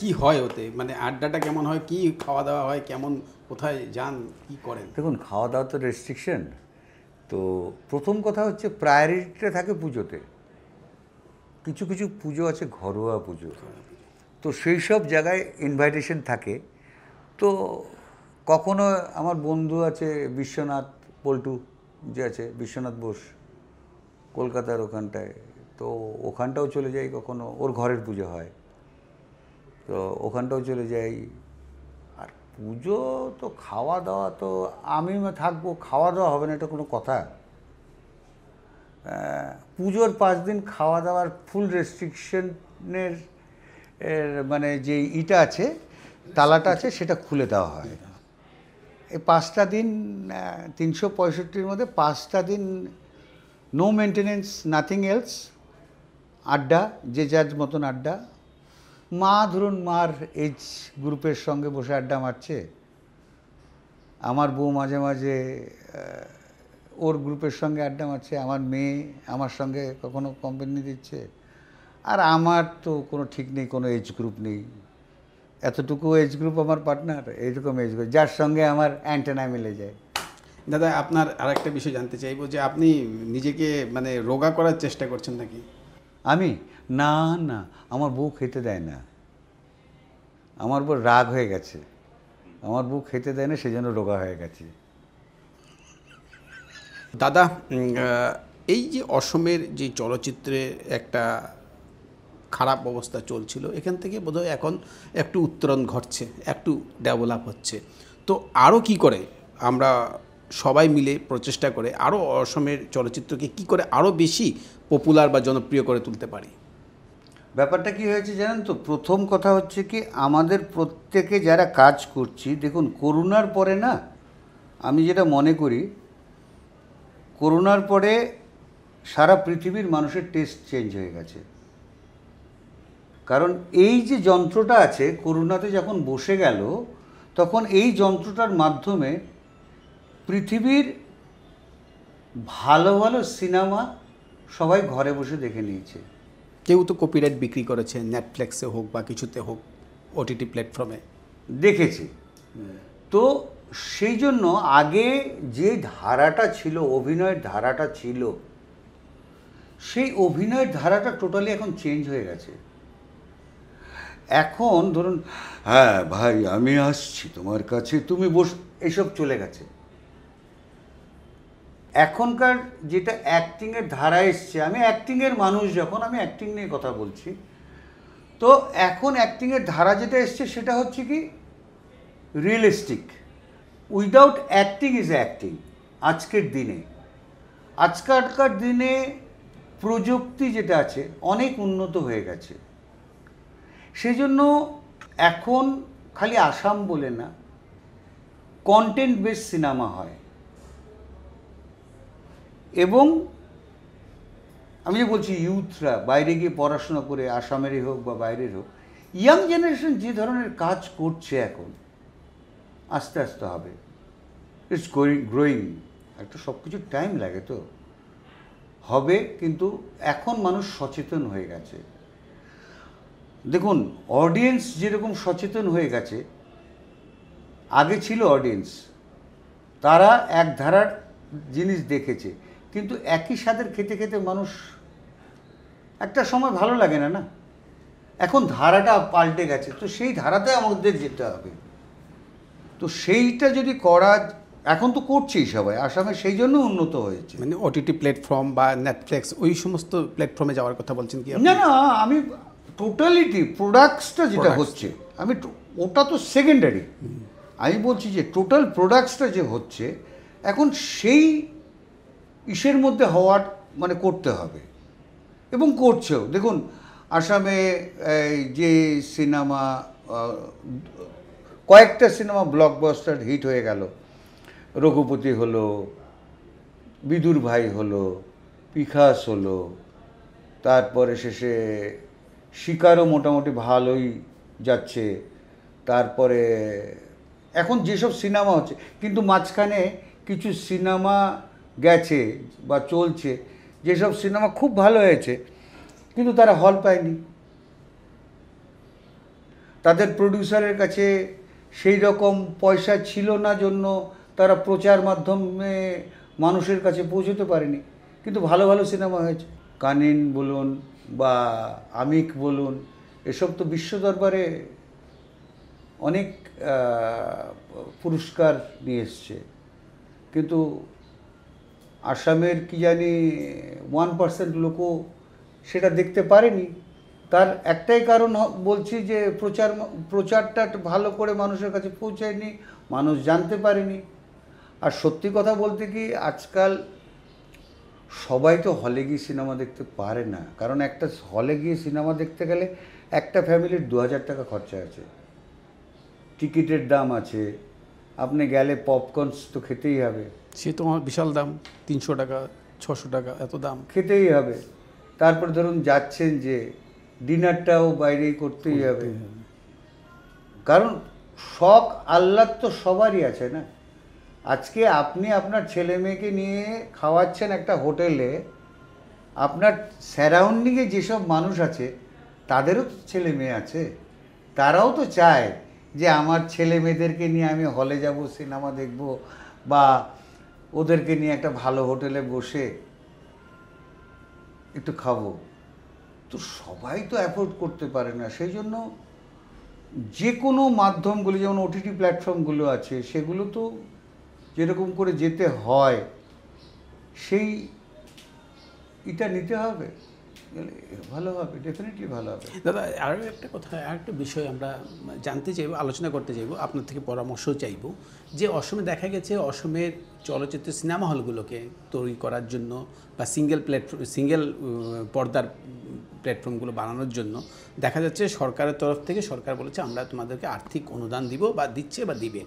Speaker 1: কি হয় ওতে মানে আড্ডাটা কেমন হয় কি খাওয়া দাওয়া হয় কেমন কোথায় যান কি করেন
Speaker 2: দেখুন খাওয়া দাওয়া তো রেস্ট্রিকশন তো প্রথম কথা হচ্ছে প্রায়োরিটিটা থাকে পুজোতে কিছু কিছু পুজো আছে ঘরোয়া পুজো তো সেই সব জায়গায় ইনভাইটেশন থাকে তো কখনো আমার বন্ধু আছে বিশ্বনাথ পল্টু যে আছে বিশ্বনাথ বোস কলকাতার ওখানটায় তো ওখানটাও চলে যাই কখনো ওর ঘরের পুজো হয় তো ওখানটাও চলে যাই আর পুজো তো খাওয়া দাওয়া তো আমি থাকবো খাওয়া দাওয়া হবে না এটা কোনো কথা পুজোর পাঁচ দিন খাওয়া দাওয়ার ফুল রেস্ট্রিকশনের মানে যে ইটা আছে তালাটা আছে সেটা খুলে দেওয়া হয় এই পাঁচটা দিন তিনশো পঁয়ষট্টির মধ্যে পাঁচটা দিন নো মেনটেনেন্স নাথিং এলস আড্ডা যে যার মতন আড্ডা মা ধরুন মার এজ গ্রুপের সঙ্গে বসে আড্ডা মারছে আমার বউ মাঝে মাঝে ওর গ্রুপের সঙ্গে আড্ডা মারছে আমার মেয়ে আমার সঙ্গে কখনো কোম্পানি দিচ্ছে আর আমার তো কোনো ঠিক নেই কোনো এজ গ্রুপ নেই এতটুকু এজ গ্রুপ আমার পার্টনার এইরকম এজ গ্রুপ যার সঙ্গে আমার
Speaker 1: অ্যান্টেনা মিলে যায় দাদা আপনার আর একটা বিষয় জানতে চাইব যে আপনি নিজেকে মানে রোগা করার চেষ্টা করছেন নাকি
Speaker 2: আমি না না আমার বউ খেতে দেয় না
Speaker 1: আমার বউ রাগ
Speaker 2: হয়ে গেছে আমার বউ খেতে দেয় না সেই জন্য রোগা হয়ে গেছে
Speaker 1: দাদা এই যে অসমের যে চলচ্চিত্রে একটা খারাপ অবস্থা চলছিল এখান থেকে বোধহয় এখন একটু উত্তরণ ঘটছে একটু ডেভেলপ হচ্ছে তো আরও কি করে আমরা সবাই মিলে প্রচেষ্টা করে আরও অসমের চলচ্চিত্রকে কি করে আরও বেশি পপুলার বা জনপ্রিয় করে তুলতে পারি ব্যাপারটা কি হয়েছে জানেন তো প্রথম কথা হচ্ছে কি আমাদের প্রত্যেকে
Speaker 2: যারা কাজ করছি দেখুন করোনার পরে না আমি যেটা মনে করি করোনার পরে সারা পৃথিবীর মানুষের টেস্ট চেঞ্জ হয়ে গেছে কারণ এই যে যন্ত্রটা আছে করোনাতে যখন বসে গেল তখন এই যন্ত্রটার মাধ্যমে পৃথিবীর
Speaker 1: ভালো ভালো সিনেমা সবাই ঘরে বসে দেখে নিয়েছে কেউ তো কপিরাইট বিক্রি করেছে নেটফ্লিক্সে হোক বা কিছুতে হোক ওটিটি প্ল্যাটফর্মে দেখেছি তো সেই জন্য আগে যে
Speaker 2: ধারাটা ছিল অভিনয়ের ধারাটা ছিল সেই অভিনয়ের ধারাটা টোটালি এখন চেঞ্জ হয়ে গেছে এখন ধরুন হ্যাঁ ভাই আমি আসছি তোমার কাছে তুমি বস এসব চলে গেছে এখনকার যেটা অ্যাক্টিংয়ের ধারা এসছে আমি অ্যাক্টিংয়ের মানুষ যখন আমি অ্যাক্টিং নিয়ে কথা বলছি তো এখন অ্যাক্টিংয়ের ধারা যেটা এসছে সেটা হচ্ছে কি realistic without acting is acting আজকের দিনে আজকালকার দিনে প্রযুক্তি যেটা আছে অনেক উন্নত হয়ে গেছে সেজন্য এখন খালি আসাম বলে না কন্টেন্ট বেস সিনেমা হয় এবং আমি যে বলছি ইউথরা বাইরে গিয়ে পড়াশোনা করে আসামেরই হোক বা বাইরের হোক ইয়াং জেনারেশন যে ধরনের কাজ করছে এখন আস্তে আস্তে হবে ইটস গোয়িং গ্রোয়িং একটা সব কিছু টাইম লাগে তো হবে কিন্তু এখন মানুষ সচেতন হয়ে গেছে দেখুন অডিয়েন্স যেরকম সচেতন হয়ে গেছে আগে ছিল অডিয়েন্স তারা এক ধারার জিনিস দেখেছে কিন্তু একই স্বাদের খেতে খেতে মানুষ একটা সময় ভালো লাগে না না এখন ধারাটা পাল্টে গেছে তো সেই ধারাতে আমাদের যেতে হবে তো সেইটা যদি করা এখন তো করছেই সবাই আসামে সেই
Speaker 1: জন্য উন্নত হয়েছে মানে ওটিটি প্ল্যাটফর্ম বা নেটফ্লিক্স ওই সমস্ত প্ল্যাটফর্মে যাওয়ার কথা বলছেন কি না না আমি টোটালিটি প্রোডাক্টসটা যেটা হচ্ছে আমি ওটা তো
Speaker 2: সেকেন্ডারি আমি বলছি যে টোটাল প্রোডাক্টসটা যে হচ্ছে এখন সেই ইসের মধ্যে হওয়ার মানে করতে হবে এবং করছেও দেখুন আসামে যে সিনেমা কয়েকটা সিনেমা ব্লকবাস্টার হিট হয়ে গেল রঘুপতি হলো বিদুর ভাই হলো পিখাস হলো তারপরে শেষে শিকারও মোটামুটি ভালোই যাচ্ছে তারপরে এখন যেসব সিনেমা হচ্ছে কিন্তু মাঝখানে কিছু সিনেমা গেছে বা চলছে যেসব সিনেমা খুব ভালো হয়েছে কিন্তু তারা হল পায়নি তাদের প্রডিউসারের কাছে সেই রকম পয়সা ছিল না জন্য তারা প্রচার মাধ্যমে মানুষের কাছে পৌঁছতে পারেনি কিন্তু ভালো ভালো সিনেমা হয়েছে কানিন বলুন বা আমিক বলুন এসব তো বিশ্ব দরবারে অনেক পুরস্কার নিয়ে এসছে কিন্তু আসামের কি জানি ওয়ান পার্সেন্ট লোকও সেটা দেখতে পারেনি তার একটাই কারণ বলছি যে প্রচার প্রচারটা ভালো করে মানুষের কাছে পৌঁছায়নি মানুষ জানতে পারেনি আর সত্যি কথা বলতে কি আজকাল সবাই তো হলে গিয়ে সিনেমা দেখতে পারে না কারণ একটা হলে গিয়ে সিনেমা দেখতে গেলে একটা ফ্যামিলির দু হাজার টাকা খরচা আছে টিকিটের দাম আছে আপনি গেলে পপকর্নস তো খেতেই হবে
Speaker 1: সে তো বিশাল দাম তিনশো টাকা ছশো টাকা এত দাম খেতেই
Speaker 2: হবে তারপর ধরুন যাচ্ছেন যে ডিনারটাও বাইরেই করতেই হবে কারণ শখ আহ্লাদ তো সবারই আছে না আজকে আপনি আপনার ছেলে মেয়েকে নিয়ে খাওয়াচ্ছেন একটা হোটেলে আপনার স্যারাউন্ডিংয়ে যেসব মানুষ আছে তাদেরও তো ছেলে মেয়ে আছে তারাও তো চায় যে আমার ছেলে মেয়েদেরকে নিয়ে আমি হলে যাব সিনেমা দেখব বা ওদেরকে নিয়ে একটা ভালো হোটেলে বসে একটু খাবো তো সবাই তো অ্যাফোর্ড করতে পারে না সেই জন্য যে কোনো মাধ্যমগুলি যেমন ওটিটি প্ল্যাটফর্মগুলো আছে সেগুলো তো যেরকম করে যেতে হয়
Speaker 1: সেই এটা নিতে হবে ভালো হবে ডেফিনেটলি ভালো হবে দাদা আরও একটা কথা আর একটা বিষয় আমরা জানতে চাইব আলোচনা করতে চাইব আপনার থেকে পরামর্শ চাইব যে অসমে দেখা গেছে অসমের চলচ্চিত্র সিনেমা হলগুলোকে তৈরি করার জন্য বা সিঙ্গেল প্ল্যাটফর্ম সিঙ্গেল পর্দার প্ল্যাটফর্মগুলো বানানোর জন্য দেখা যাচ্ছে সরকারের তরফ থেকে সরকার বলেছে আমরা তোমাদেরকে আর্থিক অনুদান দিব বা দিচ্ছে বা দিবে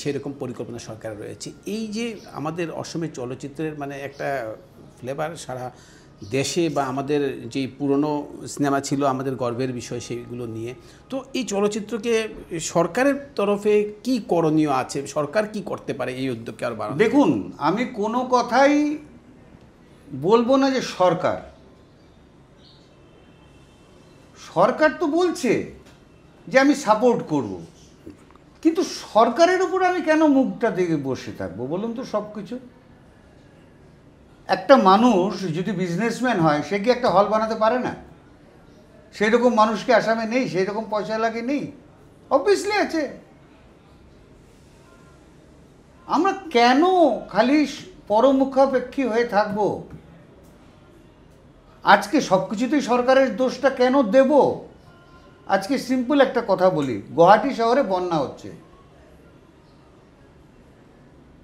Speaker 1: সেরকম পরিকল্পনা সরকার রয়েছে এই যে আমাদের অসমের চলচ্চিত্রের মানে একটা ফ্লেভার সারা দেশে বা আমাদের যে পুরনো সিনেমা ছিল আমাদের গর্বের বিষয় সেইগুলো নিয়ে তো এই চলচ্চিত্রকে সরকারের তরফে কি করণীয় আছে সরকার কি করতে পারে এই উদ্যোগকে আর বাড়ানো দেখুন আমি কোনো কথাই বলবো না যে সরকার
Speaker 2: সরকার তো বলছে যে আমি সাপোর্ট করব কিন্তু সরকারের উপর আমি কেন মুখটা দিকে বসে থাকবো বলুন তো সব কিছু একটা মানুষ যদি বিজনেসম্যান হয় সে কি একটা হল বানাতে পারে না সেই রকম মানুষকে আসামে নেই সেই রকম পয়সা লাগে নেই অবভিয়াসলি আছে আমরা কেন খালি পরমুখাপেক্ষী হয়ে থাকব আজকে সব কিছুতেই সরকারের দোষটা কেন দেব আজকে সিম্পল একটা কথা বলি গুয়াহাটি শহরে বন্যা হচ্ছে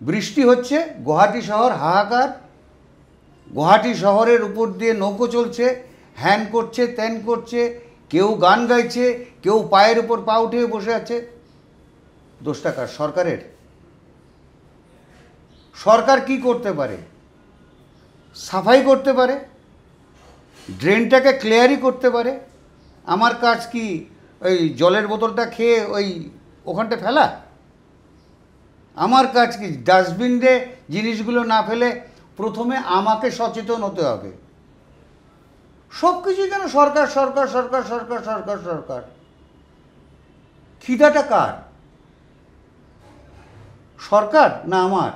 Speaker 2: বৃষ্টি হচ্ছে গুয়াহাটি শহর হাহাকার গুয়াহাটি শহরের উপর দিয়ে নৌকো চলছে হ্যান করছে ত্যান করছে কেউ গান গাইছে কেউ পায়ের উপর পা উঠে বসে আছে দোষ টাকা সরকারের সরকার কি করতে পারে সাফাই করতে পারে ড্রেনটাকে ক্লিয়ারই করতে পারে আমার কাজ কি ওই জলের বোতলটা খেয়ে ওই ওখানটা ফেলা আমার কাজ কি ডাস্টবিন দিয়ে জিনিসগুলো না ফেলে প্রথমে আমাকে সচেতন হতে হবে সব কিছুই কেন সরকার সরকার সরকার সরকার সরকার সরকার খিদাটা কার সরকার না আমার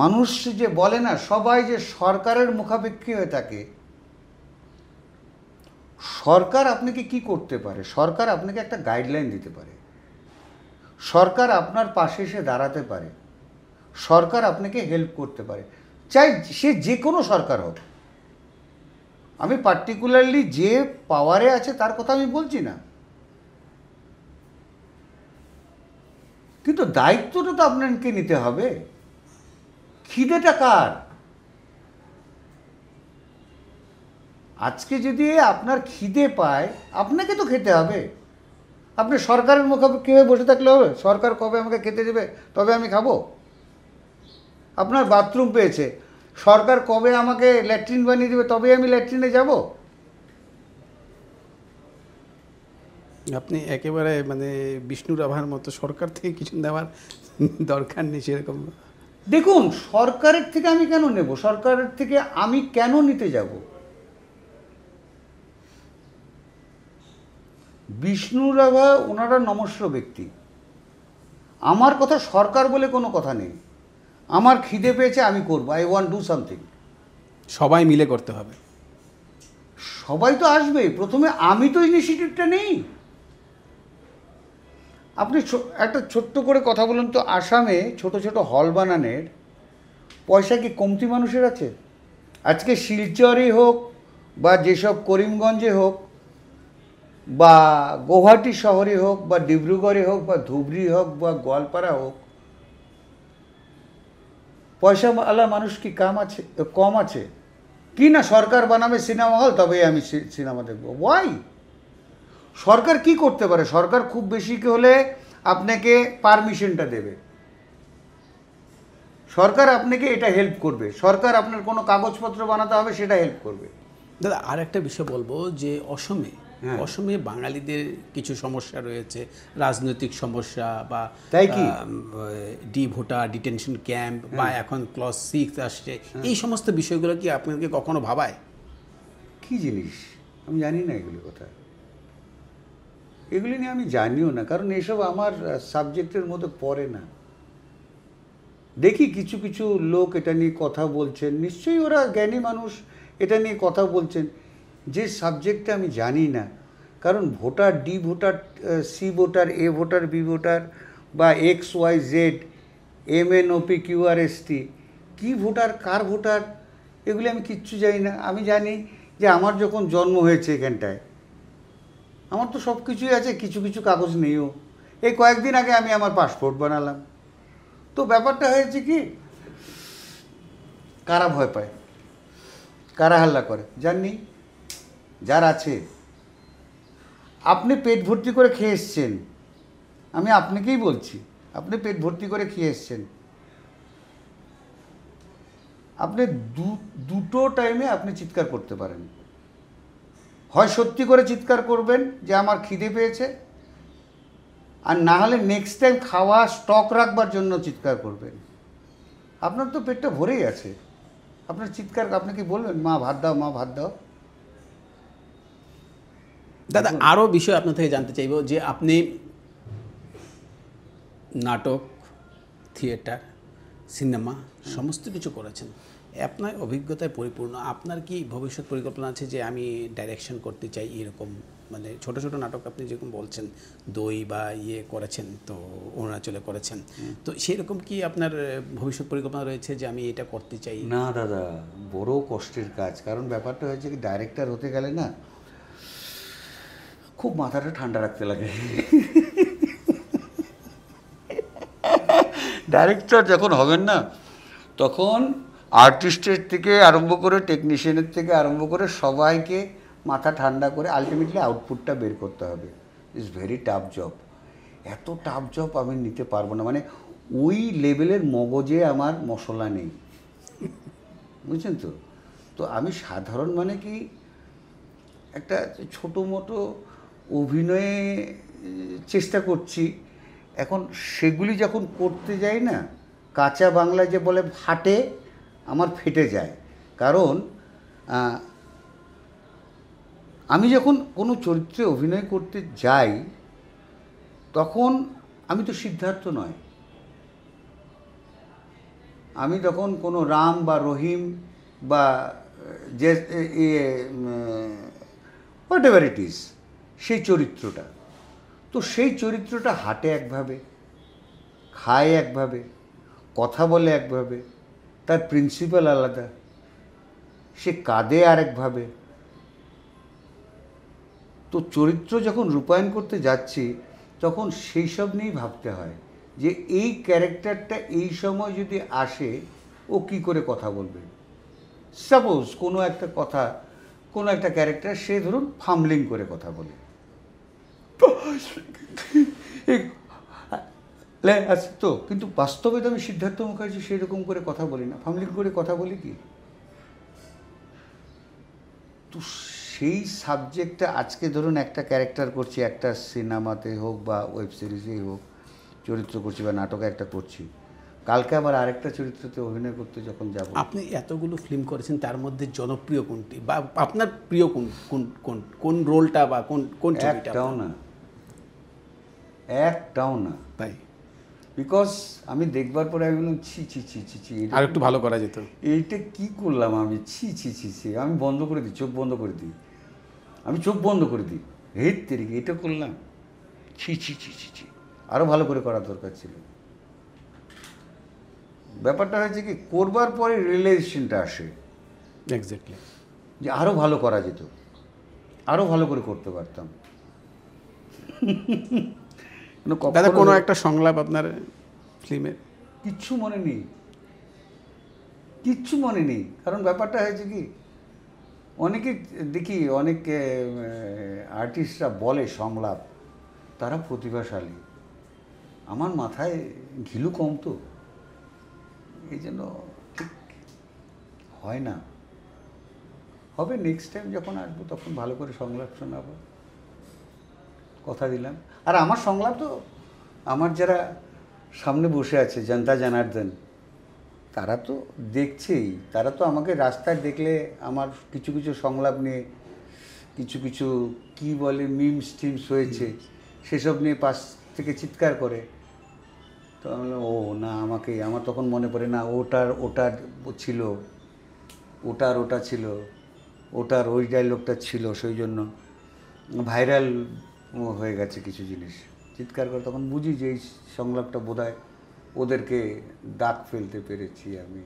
Speaker 2: মানুষ যে বলে না সবাই যে সরকারের মুখাপেক্ষী হয়ে থাকে সরকার আপনাকে কি করতে পারে সরকার আপনাকে একটা গাইডলাইন দিতে পারে সরকার আপনার পাশে এসে দাঁড়াতে পারে সরকার আপনাকে হেল্প করতে পারে চাই সে যে কোনো সরকার হোক আমি পার্টিকুলারলি যে পাওয়ারে আছে তার কথা আমি বলছি না কিন্তু দায়িত্বটা তো আপনাকে নিতে হবে খিদেটা কার আজকে যদি আপনার খিদে পায় আপনাকে তো খেতে হবে আপনি সরকারের মুখে বসে থাকলে হবে সরকার কবে আমাকে খেতে দেবে তবে আমি খাবো আপনার বাথরুম পেয়েছে সরকার কবে আমাকে ল্যাট্রিন বানিয়ে দেবে তবেই আমি ল্যাট্রিনে যাব
Speaker 1: আপনি একেবারে মানে বিষ্ণুর আভার মতো সরকার থেকে কিছু নেওয়ার দরকার নেই সেরকম দেখুন সরকারের থেকে আমি কেন নেব সরকারের থেকে আমি কেন নিতে
Speaker 2: যাব বিষ্ণু রাভা ওনারা নমস্য ব্যক্তি আমার কথা সরকার বলে কোনো কথা নেই আমার খিদে পেয়েছে আমি করব আই ওয়ান্ট ডু সামথিং সবাই মিলে করতে হবে সবাই তো আসবে প্রথমে আমি তো ইনিশিয়েটিভটা নেই আপনি একটা ছোট্ট করে কথা বলুন তো আসামে ছোট ছোট হল বানানের পয়সা কি কমতি মানুষের আছে আজকে শিলচরে হোক বা যেসব করিমগঞ্জে হোক বা গৌহাটি শহরে হোক বা ডিব্রুগড়ে হোক বা ধুবড়ি হোক বা গোয়ালপাড়া হোক পয়সা আলা মানুষ কি কাম আছে কম আছে কি না সরকার বানাবে সিনেমা হল তবেই আমি সিনেমা দেখব ওয়াই সরকার কি করতে পারে সরকার খুব বেশি হলে আপনাকে পারমিশনটা দেবে সরকার আপনাকে এটা হেল্প করবে সরকার আপনার কোনো কাগজপত্র বানাতে হবে সেটা হেল্প
Speaker 1: করবে দাদা আর একটা বিষয় বলবো যে অসমে হ্যাঁ। অসমে বাঙালিদের কিছু সমস্যা রয়েছে রাজনৈতিক সমস্যা বা তাই কি ডি ভোটা ডিটেনশন ক্যাম্প হ্যাঁ। বা এখন ক্লস সিক্স আসছে হ্যাঁ। এই সমস্ত বিষয়গুলো কি আপনাকে কখনো ভাবায় কি জিনিস আমি জানি না এগুলি
Speaker 2: কথা এগুলি নিয়ে আমি জানিও না কারণ এসব আমার সাবজেক্টের মধ্যে পড়ে না দেখি কিছু কিছু লোক এটা নিয়ে কথা বলছেন নিশ্চয়ই ওরা জ্ঞানী মানুষ এটা নিয়ে কথা বলছেন যে সাবজেক্টটা আমি জানি না কারণ voter D voter C voter A voter B voter বা X Y Z M N O P T কী ভোটার কার ভোটার এগুলি আমি কিচ্ছু জানি না আমি জানি যে আমার যখন জন্ম হয়েছে এখানটায় আমার তো সব কিছুই আছে কিছু কিছু কাগজ নেইও এই কয়েকদিন আগে আমি আমার পাসপোর্ট বানালাম তো ব্যাপারটা হয়েছে কি কারা ভয় পায় কারা হাল্লা করে যার যার আছে আপনি পেট ভর্তি করে খেয়ে এসছেন আমি আপনাকেই বলছি আপনি পেট ভর্তি করে খেয়ে এসছেন আপনি দুটো টাইমে আপনি চিৎকার করতে পারেন হয় সত্যি করে চিৎকার করবেন যে আমার খিদে পেয়েছে আর না হলে নেক্সট টাইম খাওয়া স্টক রাখবার জন্য চিৎকার করবেন আপনার তো পেটটা ভরেই আছে আপনার চিৎকার আপনি কি বলবেন মা ভাত দাও মা
Speaker 1: ভাত দাও দাদা আরও বিষয় আপনার থেকে জানতে চাইব যে আপনি নাটক থিয়েটার সিনেমা সমস্ত কিছু করেছেন আপনার অভিজ্ঞতায় পরিপূর্ণ আপনার কি ভবিষ্যৎ পরিকল্পনা আছে যে আমি ডাইরেকশন করতে চাই এরকম মানে ছোট ছোট নাটক আপনি যেরকম বলছেন দই বা ইয়ে করেছেন তো অরুণাচলে করেছেন তো সেরকম কি আপনার ভবিষ্যৎ পরিকল্পনা রয়েছে যে আমি এটা করতে চাই না
Speaker 2: দাদা বড় কষ্টের কাজ কারণ ব্যাপারটা হয়েছে কি ডাইরেক্টর হতে গেলে না খুব মাথাটা ঠান্ডা রাখতে লাগে ডাইরেক্টর যখন হবেন না তখন আর্টিস্টের থেকে আরম্ভ করে টেকনিশিয়ানের থেকে আরম্ভ করে সবাইকে মাথা ঠান্ডা করে আলটিমেটলি আউটপুটটা বের করতে হবে ইটস ভেরি টাফ জব এত টাফ জব আমি নিতে পারবো না মানে ওই লেভেলের মগজে আমার মশলা নেই বুঝছেন তো তো আমি সাধারণ মানে কি একটা ছোটো মোটো অভিনয়ে চেষ্টা করছি এখন সেগুলি যখন করতে যাই না কাঁচা বাংলায় যে বলে ফাটে আমার ফেটে যায় কারণ আমি যখন কোনো চরিত্রে অভিনয় করতে যাই তখন আমি তো সিদ্ধার্থ নয় আমি তখন কোনো রাম বা রহিম বা যে হোয়াট এভার ইট ইজ সেই চরিত্রটা তো সেই চরিত্রটা হাঁটে একভাবে খায় একভাবে কথা বলে একভাবে তার প্রিন্সিপাল আলাদা সে কাঁদে আরেকভাবে তো চরিত্র যখন রূপায়ণ করতে যাচ্ছি তখন সেই সব নিয়েই ভাবতে হয় যে এই ক্যারেক্টারটা এই সময় যদি আসে ও কি করে কথা বলবে সাপোজ কোনো একটা কথা কোনো একটা ক্যারেক্টার সে ধরুন ফামলিং করে কথা বলে আছে তো কিন্তু বাস্তবে তো আমি সিদ্ধার্থ মুখার্জি সেরকম করে কথা বলি না ফ্যামিলি করে কথা বলি কি তো সেই সাবজেক্টটা আজকে ধরুন একটা ক্যারেক্টার করছি একটা সিনেমাতে হোক বা ওয়েব সিরিজেই হোক চরিত্র করছি বা নাটকে একটা করছি কালকে
Speaker 1: আবার আরেকটা চরিত্রতে অভিনয় করতে যখন যাব আপনি এতগুলো ফিল্ম করেছেন তার মধ্যে জনপ্রিয় কোনটি বা আপনার প্রিয় কোন কোন কোন কোন রোলটা বা কোন কোন ছবিটা না
Speaker 2: একটাও না তাই বিকজ আমি দেখবার পরে আমি বললাম ছি ছি ছি ছি ছি আর একটু ভালো করা যেত এইটা কি করলাম আমি ছি ছি ছি ছি আমি বন্ধ করে দিই চোখ বন্ধ করে দিই আমি চোখ বন্ধ করে দিই হেট তেরি এটা করলাম ছি ছি ছি ছি ছি আরও ভালো করে করা দরকার ছিল ব্যাপারটা হয়েছে কি করবার পরে রিলেশনটা আসে এক্স্যাক্টলি যে আরও ভালো করা যেত আরও ভালো করে করতে পারতাম
Speaker 1: দাদা কোনো একটা সংলাপ আপনার ফিল্মের
Speaker 2: কিচ্ছু মনে নেই কিচ্ছু মনে নেই কারণ ব্যাপারটা হয়েছে কি অনেকে দেখি অনেক আর্টিস্টরা বলে সংলাপ তারা প্রতিভাশালী আমার মাথায় ঘিলু কম তো এই জন্য ঠিক হয় না হবে নেক্সট টাইম যখন আসবো তখন ভালো করে সংলাপ শোনাবো কথা দিলাম আর আমার সংলাপ তো আমার যারা সামনে বসে আছে জনতা জানার্দন তারা তো দেখছেই তারা তো আমাকে রাস্তায় দেখলে আমার কিছু কিছু সংলাপ নিয়ে কিছু কিছু কি বলে মিমস টিমস হয়েছে সেসব নিয়ে পাশ থেকে চিৎকার করে তো আমি ও না আমাকে আমার তখন মনে পড়ে না ওটার ওটার ছিল ওটার ওটা ছিল ওটার ওই ডায়লগটা ছিল সেই জন্য ভাইরাল হয়ে গেছে কিছু জিনিস চিৎকার করে তখন বুঝি যে এই সংলাপটা বোধ ওদেরকে দাগ ফেলতে পেরেছি আমি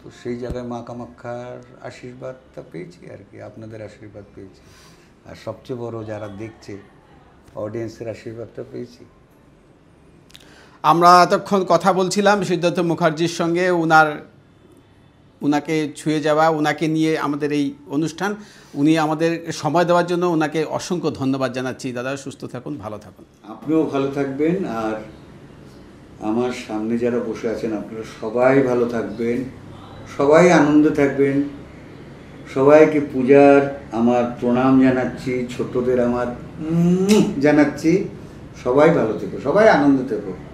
Speaker 2: তো সেই জায়গায় মা কামাক্ষার আশীর্বাদটা পেয়েছি আর কি আপনাদের আশীর্বাদ পেয়েছি আর সবচেয়ে বড় যারা দেখছে
Speaker 1: অডিয়েন্সের আশীর্বাদটা পেয়েছি আমরা এতক্ষণ কথা বলছিলাম সিদ্ধার্থ মুখার্জির সঙ্গে ওনার ওনাকে ছুঁয়ে যাওয়া ওনাকে নিয়ে আমাদের এই অনুষ্ঠান উনি আমাদের সময় দেওয়ার জন্য ওনাকে অসংখ্য ধন্যবাদ জানাচ্ছি দাদা সুস্থ থাকুন ভালো থাকুন
Speaker 2: আপনিও ভালো থাকবেন আর আমার সামনে যারা বসে আছেন আপনারা সবাই ভালো থাকবেন সবাই আনন্দে থাকবেন সবাইকে পূজার আমার প্রণাম জানাচ্ছি ছোটদের আমার জানাচ্ছি সবাই ভালো থেকো সবাই আনন্দ থেকো